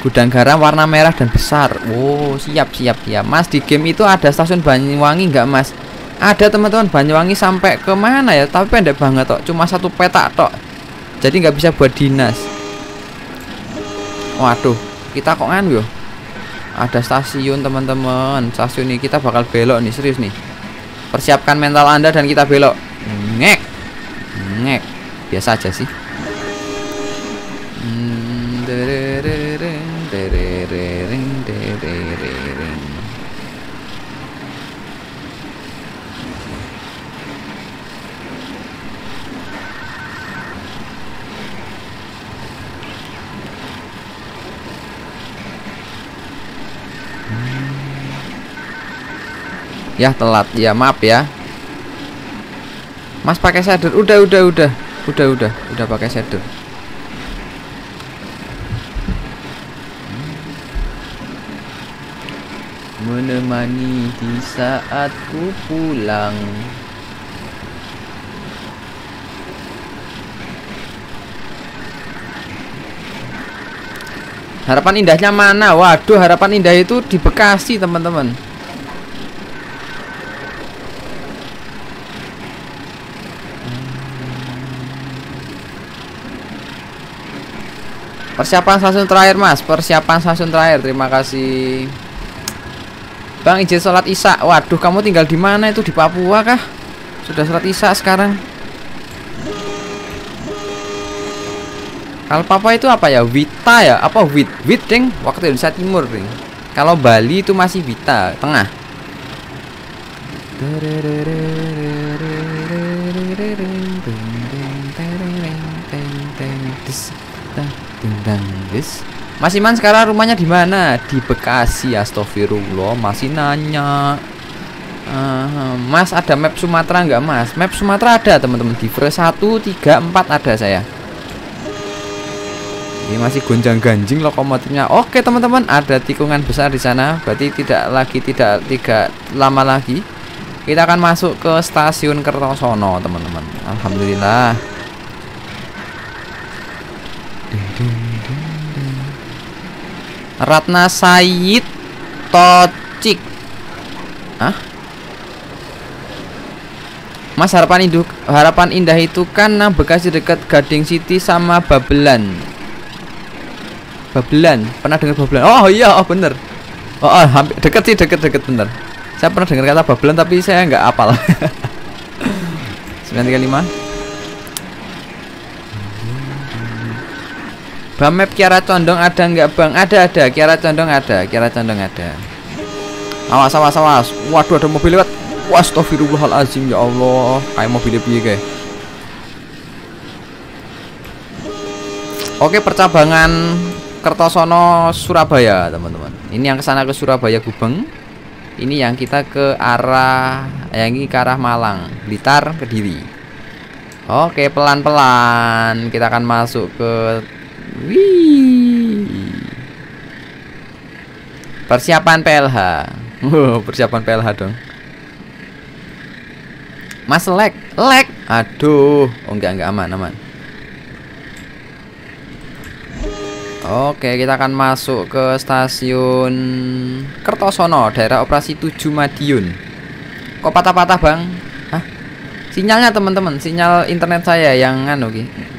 Speaker 1: gudang garam warna merah dan besar wow oh, siap siap ya mas di game itu ada stasiun Banyuwangi nggak mas ada teman-teman Banyuwangi sampai kemana ya tapi pendek banget tok cuma satu petak tok jadi nggak bisa buat dinas waduh kita kok nganu yuk ya? ada stasiun teman-teman stasiun ini kita bakal belok nih serius nih persiapkan mental anda dan kita belok ngek ngek biasa aja sih ya telat ya maaf ya Mas pakai shader udah udah udah udah udah udah pakai shader menemani di saatku pulang Harapan indahnya mana? Waduh, harapan indah itu di Bekasi, teman-teman. Persiapan stasiun terakhir mas Persiapan stasiun terakhir Terima kasih Bang izin sholat isya Waduh kamu tinggal di mana itu Di Papua kah Sudah sholat isya sekarang Kalau Papua itu apa ya Wita ya Apa Wit Wit ding Waktu Indonesia Timur ding Kalau Bali itu masih Wita Tengah guys Mas Iman sekarang rumahnya di mana? Di Bekasi astagfirullah masih nanya uh, Mas ada map Sumatera nggak mas? Map Sumatera ada teman-teman di verse 1, 3, 4 ada saya ini masih gonjang ganjing lokomotifnya oke teman-teman ada tikungan besar di sana berarti tidak lagi tidak tidak lama lagi kita akan masuk ke stasiun Kertosono teman-teman Alhamdulillah Ratna Said Tocik Hah? Mas harapan induk harapan indah itu kan nang Bekasi dekat Gading City sama Babelan. Babelan, pernah dengar Babelan? Oh iya, oh bener. Oh, oh hampir dekat sih, dekat dekat bener. Saya pernah dengar kata Babelan tapi saya nggak apal. 935 Bang Map Kiara Condong ada nggak Bang? Ada ada. Kiara Condong ada. Kiara Condong ada. Awas awas awas. Waduh ada mobil lewat. azim ya Allah. Kayak mobilnya piye kayak. Oke percabangan Kertosono Surabaya teman-teman. Ini yang kesana ke Surabaya Gubeng. Ini yang kita ke arah yang ini ke arah Malang, Blitar, Kediri. Oke pelan-pelan kita akan masuk ke Wih. Persiapan PLH. Oh, persiapan PLH dong. Mas lag, lag. Aduh, oh enggak enggak aman aman. Oke, kita akan masuk ke stasiun Kertosono, daerah operasi 7 Madiun. Kok patah-patah, Bang? Hah? Sinyalnya, teman-teman, sinyal internet saya yang anu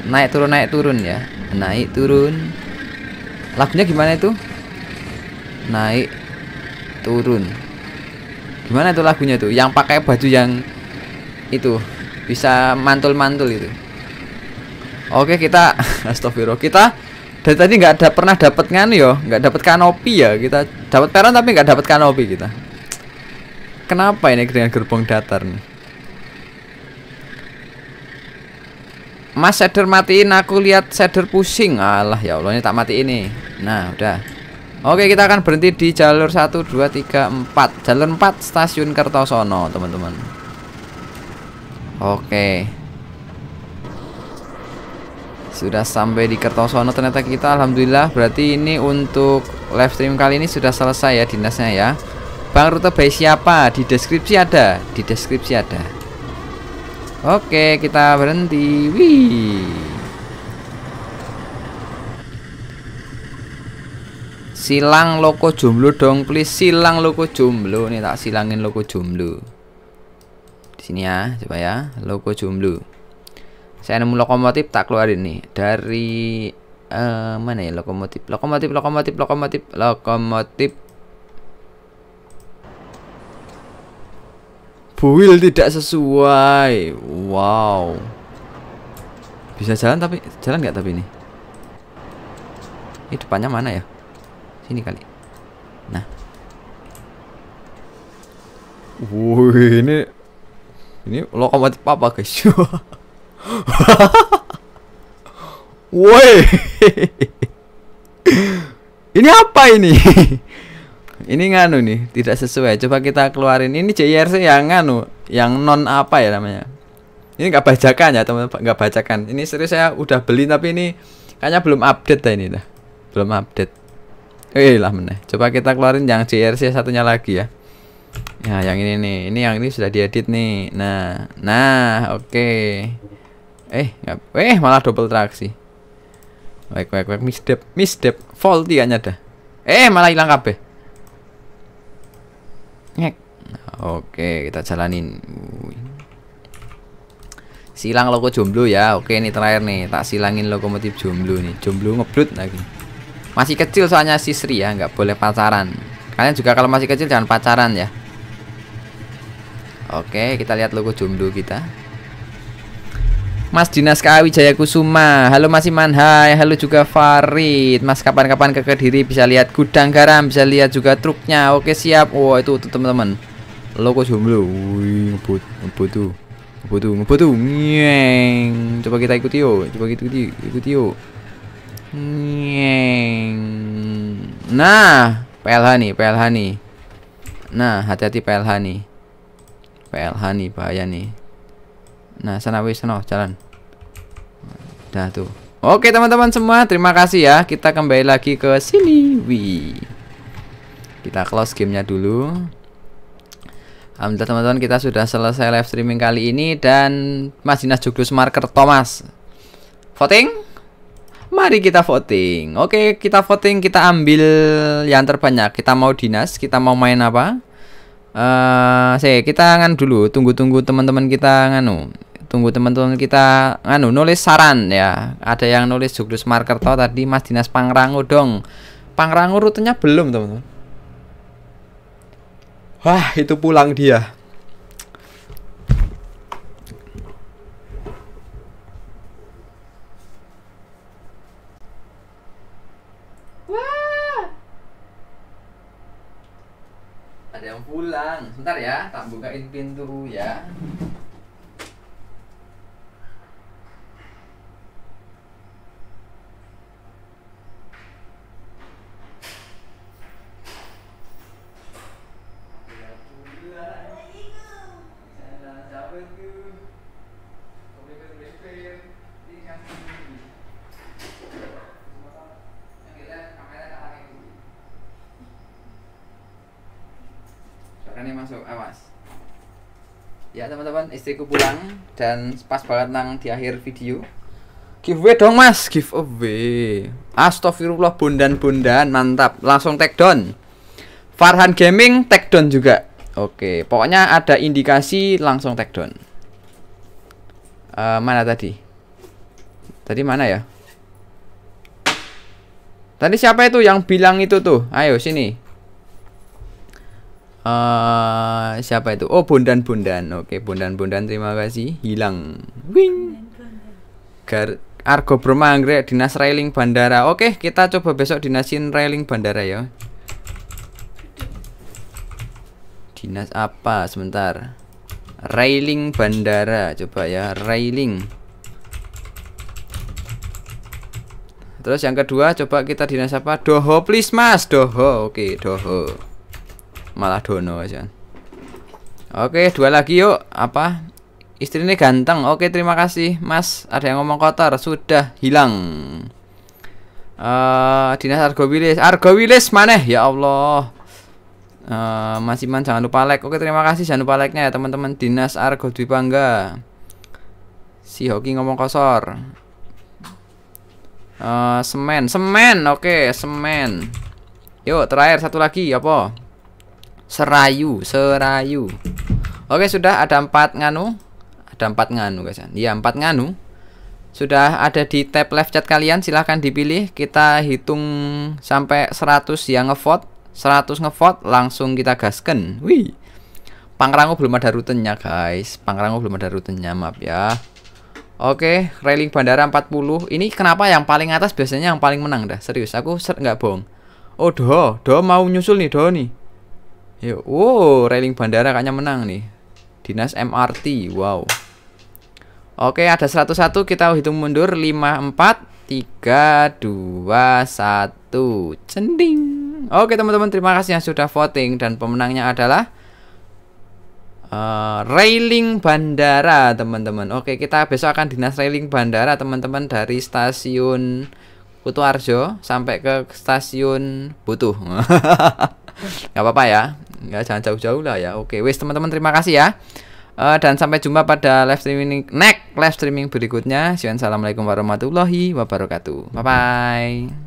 Speaker 1: naik turun naik turun ya naik turun lagunya gimana itu naik turun gimana itu lagunya tuh yang pakai baju yang itu bisa mantul-mantul itu oke kita astagfirullah kita dari tadi nggak ada pernah dapat nganu yo ya, nggak dapat kanopi ya kita dapat peran tapi nggak dapat kanopi kita kenapa ini dengan gerbong datar nih Mas shader matiin aku lihat shader pusing. Alah ya Allah ini tak mati ini. Nah, udah. Oke, kita akan berhenti di jalur 1 2 3 4. Jalur 4 stasiun Kertosono, teman-teman. Oke. Sudah sampai di Kertosono ternyata kita alhamdulillah berarti ini untuk live stream kali ini sudah selesai ya dinasnya ya. Bang rute by siapa? Di deskripsi ada, di deskripsi ada. Oke, kita berhenti. Wih. Silang loko jomblo dong, please. Silang loko jomblo. Nih tak silangin loko jomblo. Di sini ya, coba ya. Loko jomblo. Saya nemu lokomotif tak keluar ini dari uh, mana ya lokomotif? Lokomotif, lokomotif, lokomotif, lokomotif. Buil tidak sesuai. Wow. Bisa jalan tapi jalan nggak tapi ini? Ini depannya mana ya? Sini kali. Nah. Wuh ini ini lokomotif apa, guys? Woi. ini apa ini? ini nganu nih tidak sesuai coba kita keluarin ini JRC e yang nganu yang non apa ya namanya ini nggak bacakan ya teman-teman nggak bacakan. ini serius saya udah beli tapi ini kayaknya belum update dah ini dah belum update eh lah meneh coba kita keluarin yang JRC e satunya lagi ya ya yang ini nih ini yang ini sudah diedit nih nah nah oke okay. eh nggak eh malah double traksi baik baik baik misdep misdep faulty kayaknya dah eh malah hilang kabeh Ngek. Oke, kita jalanin. Silang logo jomblo ya. Oke, ini terakhir nih. Tak silangin lokomotif jomblo nih. Jomblo ngeblut lagi. Masih kecil soalnya si Sri ya, nggak boleh pacaran. Kalian juga kalau masih kecil jangan pacaran ya. Oke, kita lihat logo jomblo kita. Mas Dinas Kawi Jaya Kusuma Halo Mas Iman Hai Halo juga Farid Mas kapan-kapan ke Kediri bisa lihat gudang garam Bisa lihat juga truknya Oke siap Wah oh, itu, tuh teman-teman Lo kok jomblo Wih ngebut Ngebut tuh Ngebut tuh Ngebut tuh Nyeng Coba kita ikuti yuk Coba kita ikuti Ikuti yuk Nyeng Nah PLH nih PLH nih Nah hati-hati PLH nih PLH nih bahaya nih Nah, sana wis sana jalan. Dah tuh. Oke, teman-teman semua, terima kasih ya. Kita kembali lagi ke sini. Wih. Kita close gamenya dulu. Alhamdulillah teman-teman kita sudah selesai live streaming kali ini dan Mas Dinas Juglus Marker Thomas voting Mari kita voting Oke kita voting kita ambil yang terbanyak Kita mau Dinas kita mau main apa eh kita ngan dulu tunggu-tunggu teman-teman kita nganu tunggu teman-teman kita nganu nulis saran ya ada yang nulis Juglus Markerto tadi Mas Dinas Pangrango dong Pangrango rutenya belum teman-teman wah itu pulang dia ada yang pulang sebentar ya tak bukain pintu ya Rani masuk, awas. Ya teman-teman, istriku pulang dan pas banget nang di akhir video. Giveaway dong mas, giveaway. Astagfirullah bondan-bondan, mantap. Langsung take down. Farhan Gaming take down juga. Oke, pokoknya ada indikasi langsung take down. Uh, mana tadi? Tadi mana ya? Tadi siapa itu yang bilang itu tuh? Ayo sini uh, siapa itu? Oh, Bondan Bondan. Oke, okay, Bondan Bondan terima kasih. Hilang. Wing. Gar Argo Anggrek dinas railing bandara. Oke, kita coba besok dinasin railing bandara ya. Dinas apa? Sebentar. Railing bandara. Coba ya, railing. Terus yang kedua coba kita dinas apa? Doho please Mas, Doho. Oke, okay, Doho malah dono aja. Oke, dua lagi yuk. Apa? istri ini ganteng. Oke, terima kasih, Mas. Ada yang ngomong kotor, sudah hilang. Uh, dinas Argowilis. Argowilis mana? Ya Allah. Uh, Mas Iman jangan lupa like. Oke, terima kasih. Jangan lupa like-nya ya, teman-teman. Dinas Argo Dwi Pangga. Si Hoki ngomong kosor. Uh, eh, semen, semen. Oke, semen. Yuk, terakhir satu lagi apa? serayu serayu oke sudah ada empat nganu ada empat nganu guys ya iya, empat nganu sudah ada di tab left chat kalian silahkan dipilih kita hitung sampai 100 yang ngevote 100 ngevote langsung kita gasken wih Pangrango belum ada rutenya guys Pangrango belum ada rutenya maaf ya Oke railing bandara 40 ini kenapa yang paling atas biasanya yang paling menang dah serius aku nggak bohong Oh doh doh mau nyusul nih doh nih Yuk, wow, railing bandara kayaknya menang nih. Dinas MRT, wow. Oke, ada 101 kita hitung mundur 5 4 3 2 1. Cending. Oke, teman-teman, terima kasih yang sudah voting dan pemenangnya adalah Uh, railing bandara teman-teman Oke kita besok akan dinas railing bandara teman-teman Dari stasiun Kutuarjo sampai ke stasiun Butuh nggak apa-apa ya nggak jangan jauh-jauh lah ya oke wes teman-teman terima kasih ya uh, dan sampai jumpa pada live streaming next live streaming berikutnya assalamualaikum warahmatullahi wabarakatuh bye bye